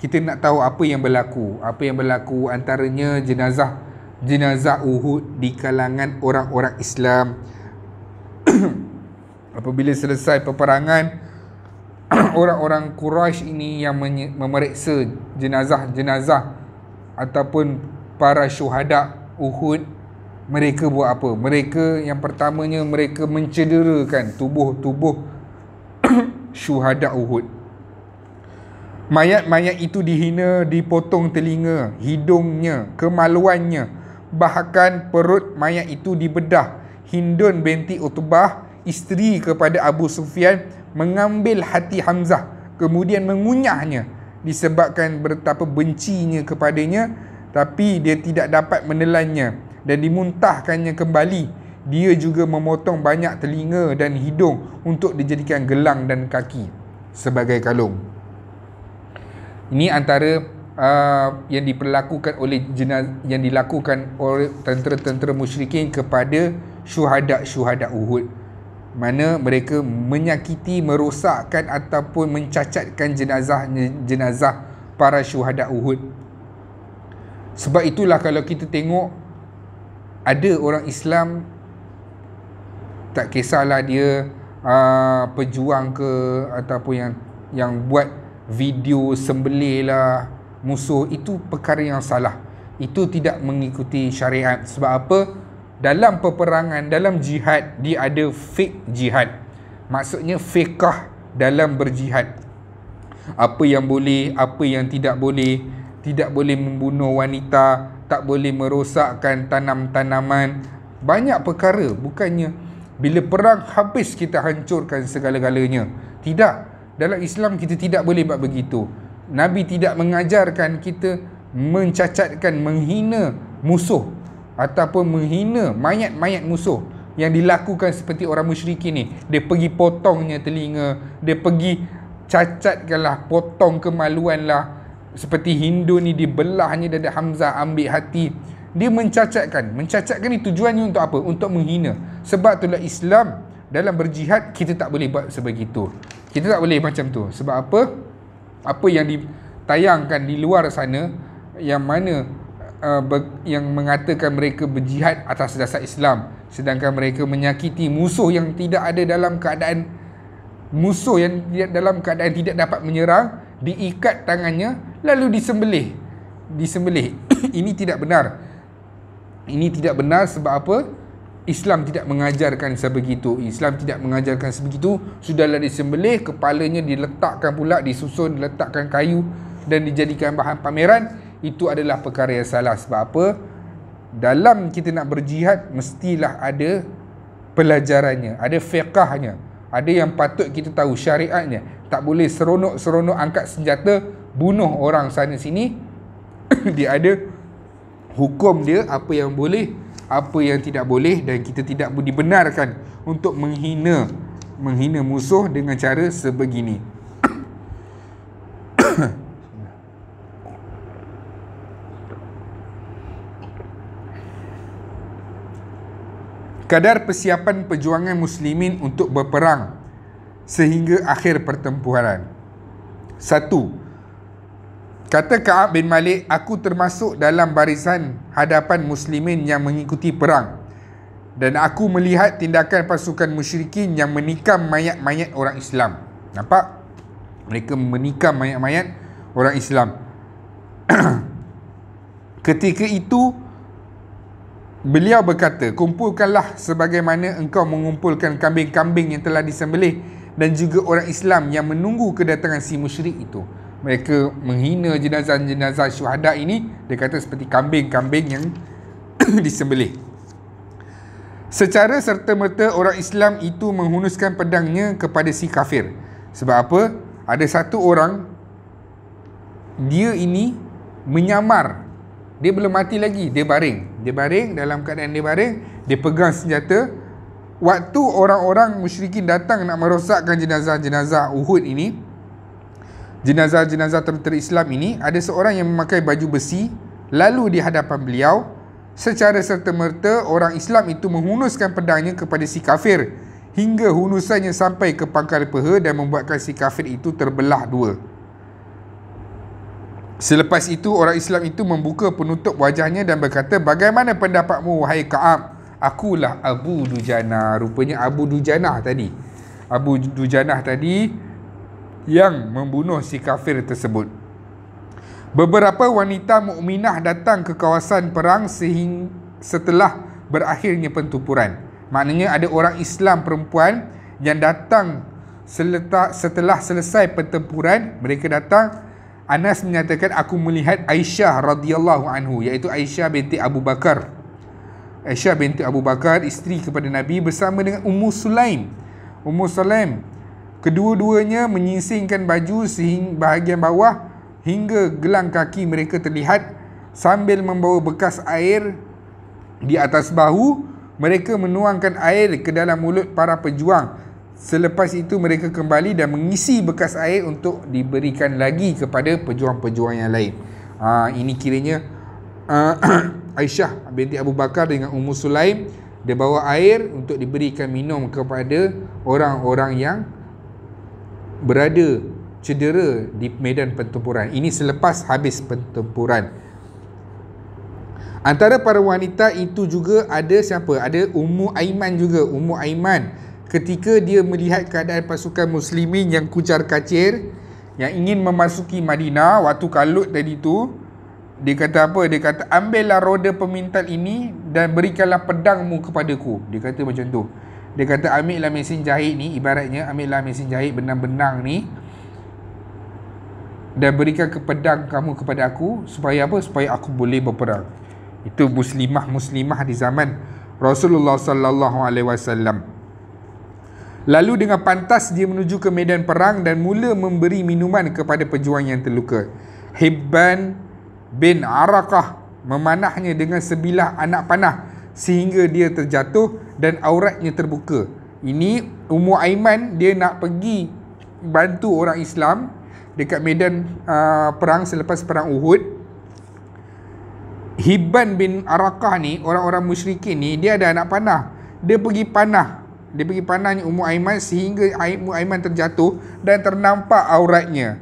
kita nak tahu apa yang berlaku. Apa yang berlaku antaranya jenazah jenazah Uhud di kalangan orang-orang Islam. Apabila selesai peperangan, orang-orang Quraisy ini yang memeriksa jenazah-jenazah ataupun para syuhada Uhud mereka buat apa? Mereka yang pertamanya mereka mencederakan tubuh-tubuh syuhada Uhud. Mayat-mayat itu dihina, dipotong telinga, hidungnya, kemaluannya. Bahkan perut mayat itu dibedah. Hindun binti Utbah, isteri kepada Abu Sufyan, mengambil hati Hamzah. Kemudian mengunyahnya disebabkan betapa bencinya kepadanya. Tapi dia tidak dapat menelannya dan dimuntahkannya kembali. Dia juga memotong banyak telinga dan hidung untuk dijadikan gelang dan kaki sebagai kalung. Ini antara uh, yang diperlakukan oleh jenaz- yang dilakukan oleh tentera-tentera musyrikin kepada syuhada-syuhada Uhud. Mana mereka menyakiti, merosakkan ataupun mencacatkan jenazah-jenazah para syuhada Uhud. Sebab itulah kalau kita tengok ada orang Islam tak kisahlah dia uh, pejuang ke ataupun yang yang buat video sembelih lah musuh itu perkara yang salah itu tidak mengikuti syariat sebab apa dalam peperangan dalam jihad dia ada fake jihad maksudnya fiqah dalam berjihad apa yang boleh apa yang tidak boleh tidak boleh membunuh wanita tak boleh merosakkan tanam-tanaman banyak perkara bukannya bila perang habis kita hancurkan segala-galanya tidak dalam Islam kita tidak boleh buat begitu Nabi tidak mengajarkan kita mencacatkan menghina musuh ataupun menghina mayat-mayat musuh yang dilakukan seperti orang musyrik ini dia pergi potongnya telinga dia pergi cacatkanlah potong kemaluanlah seperti Hindu ni dibelah dibelahnya dada Hamzah ambil hati dia mencacatkan mencacatkan ni tujuannya untuk apa untuk menghina sebab itulah Islam dalam berjihad kita tak boleh buat sebegitu kita tak boleh macam tu sebab apa apa yang ditayangkan di luar sana yang mana uh, ber, yang mengatakan mereka berjihad atas dasar Islam sedangkan mereka menyakiti musuh yang tidak ada dalam keadaan musuh yang dalam keadaan tidak dapat menyerang diikat tangannya lalu disembelih disembelih ini tidak benar ini tidak benar sebab apa Islam tidak mengajarkan sebegitu Islam tidak mengajarkan sebegitu sudahlah disembelih kepalanya diletakkan pula disusun diletakkan kayu dan dijadikan bahan pameran itu adalah perkara yang salah sebab apa dalam kita nak berjihad mestilah ada pelajarannya ada fiqahnya ada yang patut kita tahu syariatnya tak boleh seronok-seronok angkat senjata bunuh orang sana sini dia ada hukum dia apa yang boleh apa yang tidak boleh dan kita tidak dibenarkan untuk menghina menghina musuh dengan cara sebegini kadar persiapan perjuangan muslimin untuk berperang sehingga akhir pertempuran satu Kata Ka'ab bin Malik, aku termasuk dalam barisan hadapan muslimin yang mengikuti perang. Dan aku melihat tindakan pasukan musyrikin yang menikam mayat-mayat orang Islam. Nampak? Mereka menikam mayat-mayat orang Islam. Ketika itu, beliau berkata, kumpulkanlah sebagaimana engkau mengumpulkan kambing-kambing yang telah disembelih dan juga orang Islam yang menunggu kedatangan si musyrik itu mereka menghina jenazah-jenazah syuhada ini dia kata seperti kambing-kambing yang disembelih secara serta merta orang Islam itu menghunuskan pedangnya kepada si kafir sebab apa ada satu orang dia ini menyamar dia belum mati lagi dia baring dia baring dalam keadaan dia baring dia pegang senjata waktu orang-orang musyrikin datang nak merosakkan jenazah-jenazah Uhud ini jenazah-jenazah tentera Islam ini ada seorang yang memakai baju besi lalu di hadapan beliau secara serta-merta orang Islam itu menghunuskan pedangnya kepada si kafir hingga hunusannya sampai ke pangkal peha dan membuatkan si kafir itu terbelah dua Selepas itu orang Islam itu membuka penutup wajahnya dan berkata bagaimana pendapatmu wahai Ka'ab akulah Abu Dujana rupanya Abu Dujana tadi Abu Dujana tadi yang membunuh si kafir tersebut. Beberapa wanita mukminah datang ke kawasan perang sehingga setelah berakhirnya pertempuran. Maknanya ada orang Islam perempuan yang datang setelah selesai pertempuran, mereka datang Anas menyatakan aku melihat Aisyah radhiyallahu anhu iaitu Aisyah binti Abu Bakar. Aisyah binti Abu Bakar isteri kepada Nabi bersama dengan Ummu Sulaim. Ummu Sulaim Kedua-duanya menyisingkan baju sehingga bahagian bawah hingga gelang kaki mereka terlihat sambil membawa bekas air di atas bahu. Mereka menuangkan air ke dalam mulut para pejuang. Selepas itu mereka kembali dan mengisi bekas air untuk diberikan lagi kepada pejuang-pejuang yang lain. Ha, ini kiranya uh, Aisyah binti Abu Bakar dengan Ummu Sulaim dia bawa air untuk diberikan minum kepada orang-orang yang berada cedera di medan pertempuran. Ini selepas habis pertempuran. Antara para wanita itu juga ada siapa? Ada Ummu Aiman juga. Ummu Aiman ketika dia melihat keadaan pasukan muslimin yang kucar kacir yang ingin memasuki Madinah waktu kalut tadi tu dia kata apa? Dia kata ambillah roda pemintal ini dan berikanlah pedangmu kepadaku. Dia kata macam tu. Dia kata ambil lah mesin jahit ni Ibaratnya ambil lah mesin jahit benang-benang ni Dan berikan kepedang kamu kepada aku Supaya apa? Supaya aku boleh berperang Itu muslimah-muslimah di zaman Rasulullah sallallahu alaihi wasallam. Lalu dengan pantas dia menuju ke medan perang dan mula memberi minuman kepada pejuang yang terluka. Hibban bin Arakah memanahnya dengan sebilah anak panah sehingga dia terjatuh dan auratnya terbuka. Ini Ummu Aiman dia nak pergi bantu orang Islam dekat medan uh, perang selepas perang Uhud. Hibban bin Arakah ni, orang-orang musyrikin ni, dia ada anak panah. Dia pergi panah. Dia pergi panah ni Ummu Aiman sehingga Ummu Aiman terjatuh dan ternampak auratnya.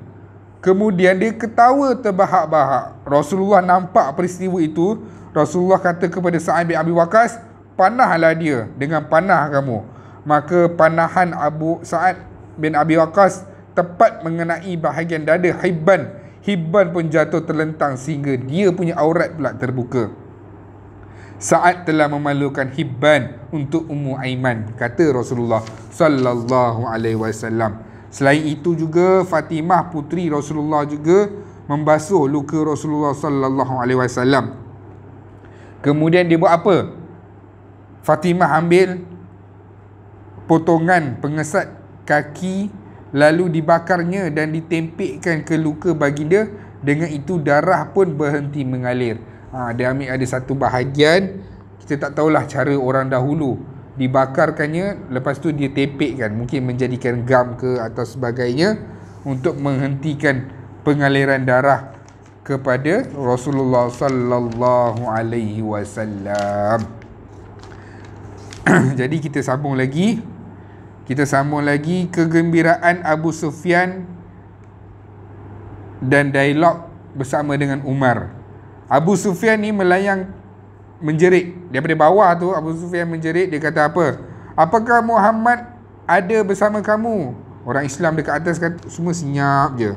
Kemudian dia ketawa terbahak-bahak. Rasulullah nampak peristiwa itu, Rasulullah kata kepada Sa'ad bin Abi Waqas, panahlah dia dengan panah kamu. Maka panahan Abu Sa'ad bin Abi Waqas tepat mengenai bahagian dada Hibban. Hibban pun jatuh terlentang sehingga dia punya aurat pula terbuka. Sa'ad telah memalukan Hibban untuk Ummu Aiman, kata Rasulullah sallallahu alaihi wasallam. Selain itu juga Fatimah putri Rasulullah juga membasuh luka Rasulullah sallallahu alaihi wasallam Kemudian dia buat apa? Fatimah ambil potongan pengesat kaki lalu dibakarnya dan ditempikkan ke luka baginda dengan itu darah pun berhenti mengalir. Ha, dia ambil ada satu bahagian kita tak tahulah cara orang dahulu dibakarkannya lepas tu dia tepekkan mungkin menjadikan gam ke atau sebagainya untuk menghentikan pengaliran darah kepada Rasulullah sallallahu alaihi wasallam. Jadi kita sambung lagi. Kita sambung lagi kegembiraan Abu Sufyan dan dialog bersama dengan Umar. Abu Sufyan ni melayang menjerit daripada bawah tu Abu Sufyan menjerit dia kata apa? Apakah Muhammad ada bersama kamu? Orang Islam dekat atas kata semua senyap je.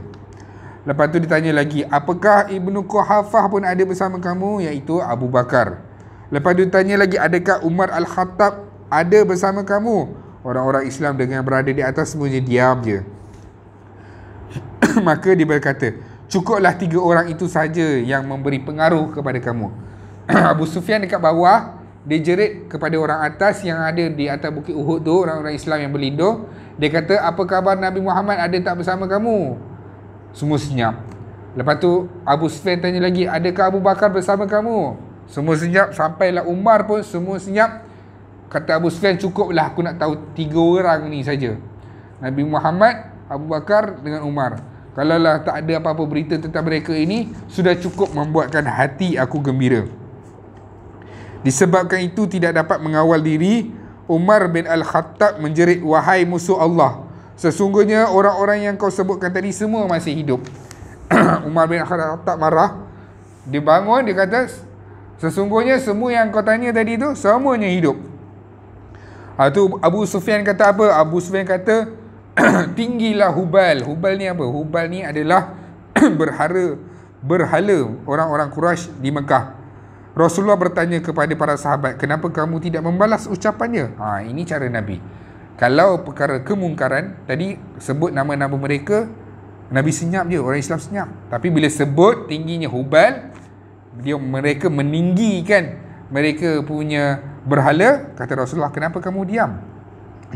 Lepas tu ditanya lagi, apakah Ibnu Quhafah pun ada bersama kamu? Iaitu Abu Bakar. Lepas tu ditanya lagi, adakah Umar Al-Khattab ada bersama kamu? Orang-orang Islam dengan berada di atas semuanya diam je. Maka dia berkata, cukuplah tiga orang itu saja yang memberi pengaruh kepada kamu. Abu Sufyan dekat bawah, dia jerit kepada orang atas yang ada di atas Bukit Uhud tu, orang-orang Islam yang berlindung. Dia kata, apa khabar Nabi Muhammad ada tak bersama kamu? Semua senyap Lepas tu Abu Sufyan tanya lagi Adakah Abu Bakar bersama kamu? Semua senyap Sampailah Umar pun semua senyap Kata Abu Sufyan cukuplah aku nak tahu tiga orang ni saja. Nabi Muhammad, Abu Bakar dengan Umar. Kalaulah tak ada apa-apa berita tentang mereka ini, sudah cukup membuatkan hati aku gembira. Disebabkan itu tidak dapat mengawal diri, Umar bin Al-Khattab menjerit, Wahai musuh Allah, Sesungguhnya orang-orang yang kau sebutkan tadi semua masih hidup. Umar bin Khattab marah. Dia bangun, dia kata, sesungguhnya semua yang kau tanya tadi tu, semuanya hidup. Itu ha, Abu Sufyan kata apa? Abu Sufyan kata, tinggilah Hubal. Hubal ni apa? Hubal ni adalah berhara, berhala orang-orang Quraisy di Mekah. Rasulullah bertanya kepada para sahabat, kenapa kamu tidak membalas ucapannya? Ha, ini cara Nabi kalau perkara kemungkaran tadi sebut nama-nama mereka Nabi senyap je orang Islam senyap tapi bila sebut tingginya hubal dia mereka meninggikan mereka punya berhala kata Rasulullah kenapa kamu diam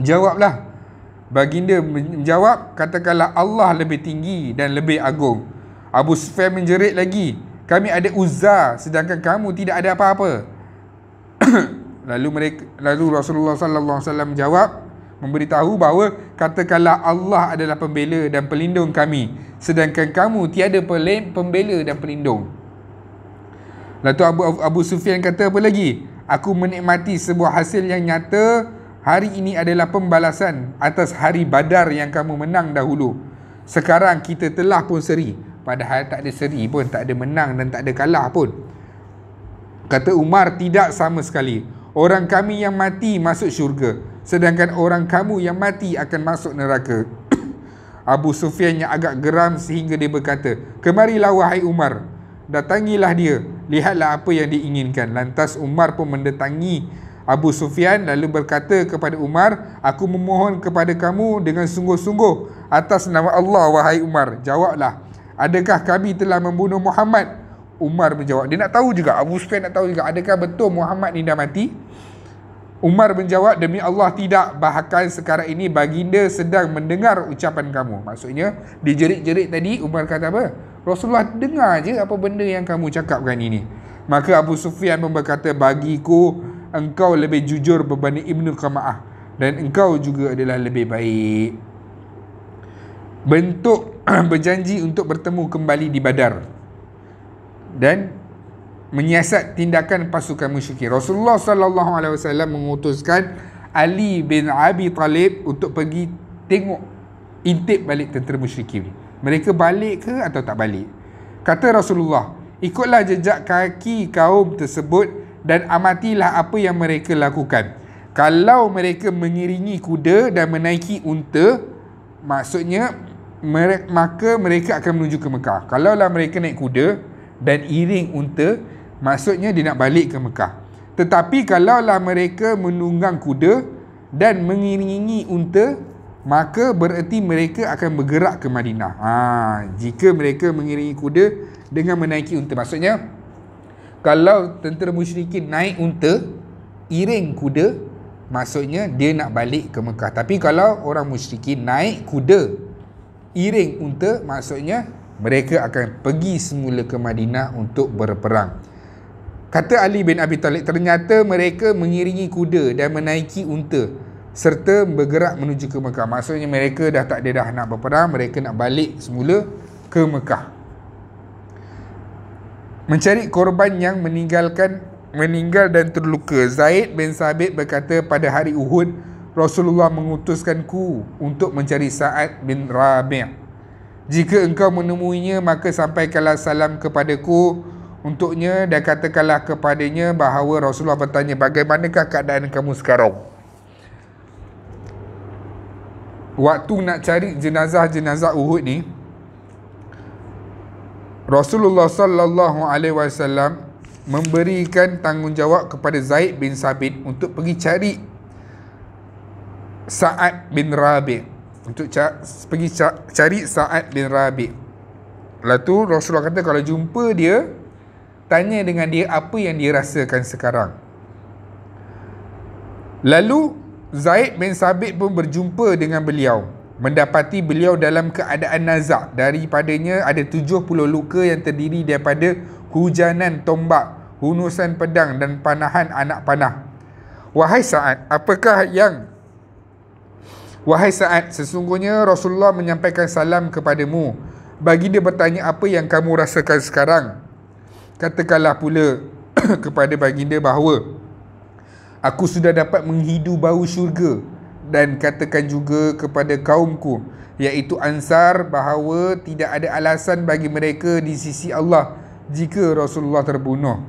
jawablah baginda menjawab katakanlah Allah lebih tinggi dan lebih agung Abu Sufyan menjerit lagi kami ada Uzza sedangkan kamu tidak ada apa-apa lalu mereka lalu Rasulullah sallallahu alaihi wasallam jawab memberitahu bahawa katakanlah Allah adalah pembela dan pelindung kami sedangkan kamu tiada pelin, pembela dan pelindung. Lalu tu Abu, Abu, Abu Sufyan kata apa lagi? Aku menikmati sebuah hasil yang nyata hari ini adalah pembalasan atas hari badar yang kamu menang dahulu. Sekarang kita telah pun seri. Padahal tak ada seri pun, tak ada menang dan tak ada kalah pun. Kata Umar tidak sama sekali. Orang kami yang mati masuk syurga sedangkan orang kamu yang mati akan masuk neraka Abu Sufyan yang agak geram sehingga dia berkata kemarilah wahai Umar datangilah dia lihatlah apa yang diinginkan lantas Umar pun mendatangi Abu Sufyan lalu berkata kepada Umar aku memohon kepada kamu dengan sungguh-sungguh atas nama Allah wahai Umar jawablah adakah kami telah membunuh Muhammad Umar menjawab dia nak tahu juga Abu Sufyan nak tahu juga adakah betul Muhammad ni dah mati Umar menjawab demi Allah tidak bahkan sekarang ini baginda sedang mendengar ucapan kamu. Maksudnya dijerit-jerit tadi Umar kata apa? Rasulullah dengar je apa benda yang kamu cakapkan ini. Maka Abu Sufyan pun berkata bagiku engkau lebih jujur berbanding Ibnu Qamaah dan engkau juga adalah lebih baik. Bentuk berjanji untuk bertemu kembali di Badar. Dan menyiasat tindakan pasukan musyrik. Rasulullah sallallahu alaihi wasallam mengutuskan Ali bin Abi Talib untuk pergi tengok intip balik tentera ni. Mereka balik ke atau tak balik? Kata Rasulullah, ikutlah jejak kaki kaum tersebut dan amatilah apa yang mereka lakukan. Kalau mereka mengiringi kuda dan menaiki unta, maksudnya mereka, maka mereka akan menuju ke Mekah. Kalaulah mereka naik kuda dan iring unta, Maksudnya dia nak balik ke Mekah. Tetapi kalaulah mereka menunggang kuda dan mengiringi unta, maka bererti mereka akan bergerak ke Madinah. Ha, jika mereka mengiringi kuda dengan menaiki unta. Maksudnya, kalau tentera musyrikin naik unta, iring kuda, maksudnya dia nak balik ke Mekah. Tapi kalau orang musyrikin naik kuda, iring unta, maksudnya mereka akan pergi semula ke Madinah untuk berperang. Kata Ali bin Abi Talib, ternyata mereka mengiringi kuda dan menaiki unta serta bergerak menuju ke Mekah. Maksudnya mereka dah tak ada dah nak berperang, mereka nak balik semula ke Mekah. Mencari korban yang meninggalkan meninggal dan terluka. Zaid bin Sabit berkata pada hari Uhud, Rasulullah mengutuskanku untuk mencari Sa'ad bin Rabi'. Jika engkau menemuinya, maka sampaikanlah salam kepadaku. Untuknya dia katakanlah kepadanya bahawa Rasulullah bertanya bagaimanakah keadaan kamu sekarang? Waktu nak cari jenazah-jenazah Uhud ni Rasulullah sallallahu alaihi wasallam memberikan tanggungjawab kepada Zaid bin Sabit untuk pergi cari Sa'ad bin Rabi' untuk ca- pergi ca- cari Sa'ad bin Rabi' Lalu Rasulullah kata kalau jumpa dia tanya dengan dia apa yang dia rasakan sekarang lalu Zaid bin Sabit pun berjumpa dengan beliau mendapati beliau dalam keadaan nazak daripadanya ada 70 luka yang terdiri daripada hujanan tombak hunusan pedang dan panahan anak panah wahai saat apakah yang wahai saat sesungguhnya Rasulullah menyampaikan salam kepadamu bagi dia bertanya apa yang kamu rasakan sekarang katakanlah pula kepada baginda bahawa aku sudah dapat menghidu bau syurga dan katakan juga kepada kaumku iaitu ansar bahawa tidak ada alasan bagi mereka di sisi Allah jika Rasulullah terbunuh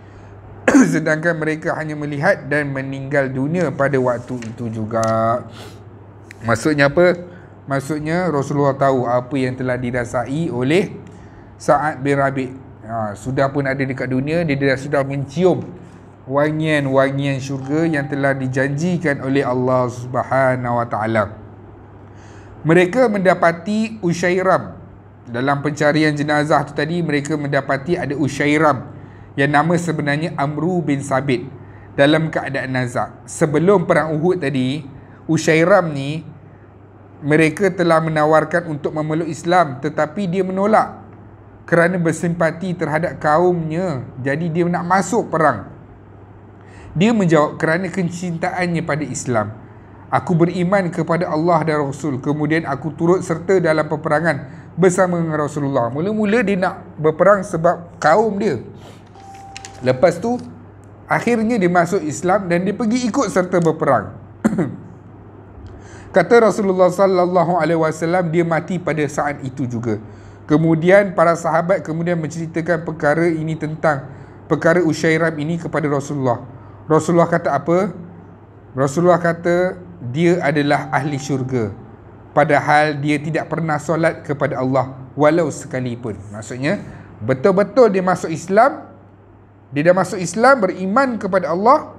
sedangkan mereka hanya melihat dan meninggal dunia pada waktu itu juga maksudnya apa maksudnya Rasulullah tahu apa yang telah dirasai oleh Sa'ad bin Rabi' ha, sudah pun ada dekat dunia dia dah sudah mencium wangian-wangian syurga yang telah dijanjikan oleh Allah Subhanahu Wa Taala. Mereka mendapati Usyairam dalam pencarian jenazah tu tadi mereka mendapati ada Usyairam yang nama sebenarnya Amru bin Sabit dalam keadaan nazak. Sebelum perang Uhud tadi, Usyairam ni mereka telah menawarkan untuk memeluk Islam tetapi dia menolak kerana bersimpati terhadap kaumnya jadi dia nak masuk perang dia menjawab kerana kecintaannya pada Islam aku beriman kepada Allah dan Rasul kemudian aku turut serta dalam peperangan bersama dengan Rasulullah mula-mula dia nak berperang sebab kaum dia lepas tu akhirnya dia masuk Islam dan dia pergi ikut serta berperang kata Rasulullah sallallahu alaihi wasallam dia mati pada saat itu juga Kemudian para sahabat kemudian menceritakan perkara ini tentang perkara Usyairab ini kepada Rasulullah. Rasulullah kata apa? Rasulullah kata dia adalah ahli syurga. Padahal dia tidak pernah solat kepada Allah walau sekalipun. Maksudnya betul-betul dia masuk Islam. Dia dah masuk Islam beriman kepada Allah.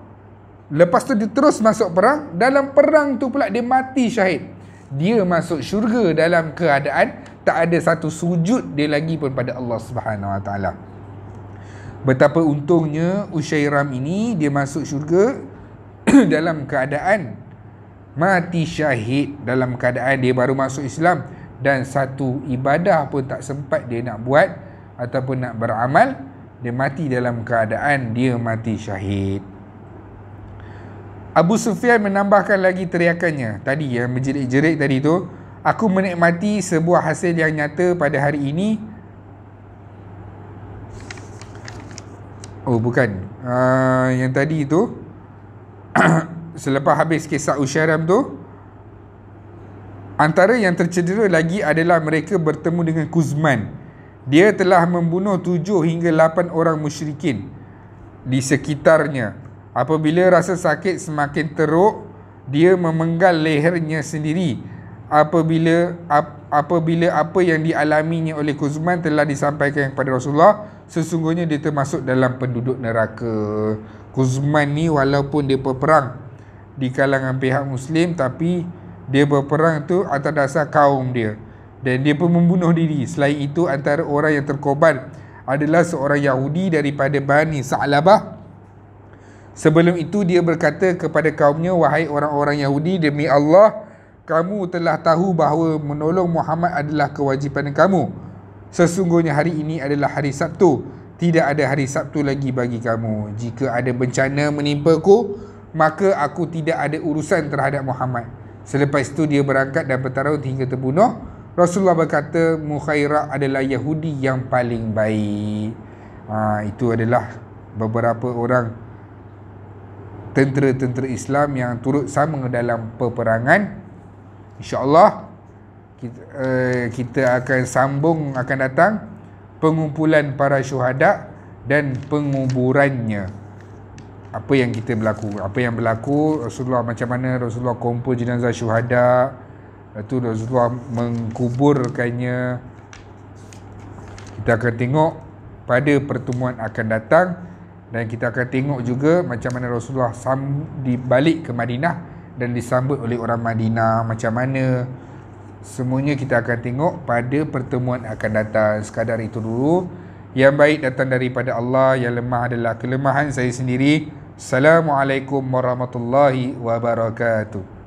Lepas tu dia terus masuk perang. Dalam perang tu pula dia mati syahid. Dia masuk syurga dalam keadaan tak ada satu sujud dia lagi pun pada Allah Subhanahu Wa Taala. Betapa untungnya Usyairam ini dia masuk syurga dalam keadaan mati syahid dalam keadaan dia baru masuk Islam dan satu ibadah pun tak sempat dia nak buat ataupun nak beramal dia mati dalam keadaan dia mati syahid Abu Sufyan menambahkan lagi teriakannya tadi yang menjerit-jerit tadi tu Aku menikmati sebuah hasil yang nyata pada hari ini. Oh bukan. Uh, yang tadi tu. selepas habis kisah Usharam tu. Antara yang tercedera lagi adalah mereka bertemu dengan Kuzman. Dia telah membunuh tujuh hingga lapan orang musyrikin di sekitarnya. Apabila rasa sakit semakin teruk, dia memenggal lehernya sendiri apabila ap, apabila apa yang dialaminya oleh Kuzman telah disampaikan kepada Rasulullah sesungguhnya dia termasuk dalam penduduk neraka Kuzman ni walaupun dia berperang di kalangan pihak Muslim tapi dia berperang tu atas dasar kaum dia dan dia pun membunuh diri selain itu antara orang yang terkorban adalah seorang Yahudi daripada Bani Sa'labah Sebelum itu dia berkata kepada kaumnya Wahai orang-orang Yahudi demi Allah kamu telah tahu bahawa menolong Muhammad adalah kewajipan kamu. Sesungguhnya hari ini adalah hari Sabtu. Tidak ada hari Sabtu lagi bagi kamu. Jika ada bencana menimpa ku, maka aku tidak ada urusan terhadap Muhammad. Selepas itu dia berangkat dan bertarung hingga terbunuh. Rasulullah berkata, Mukhaira adalah Yahudi yang paling baik. Ha, itu adalah beberapa orang tentera-tentera Islam yang turut sama dalam peperangan InsyaAllah kita, uh, kita akan sambung akan datang pengumpulan para syuhada dan penguburannya apa yang kita berlaku apa yang berlaku Rasulullah macam mana Rasulullah kumpul jenazah syuhada itu Rasulullah mengkuburkannya kita akan tengok pada pertemuan akan datang dan kita akan tengok juga macam mana Rasulullah sam dibalik ke Madinah dan disambut oleh orang Madinah macam mana semuanya kita akan tengok pada pertemuan akan datang sekadar itu dulu yang baik datang daripada Allah yang lemah adalah kelemahan saya sendiri Assalamualaikum warahmatullahi wabarakatuh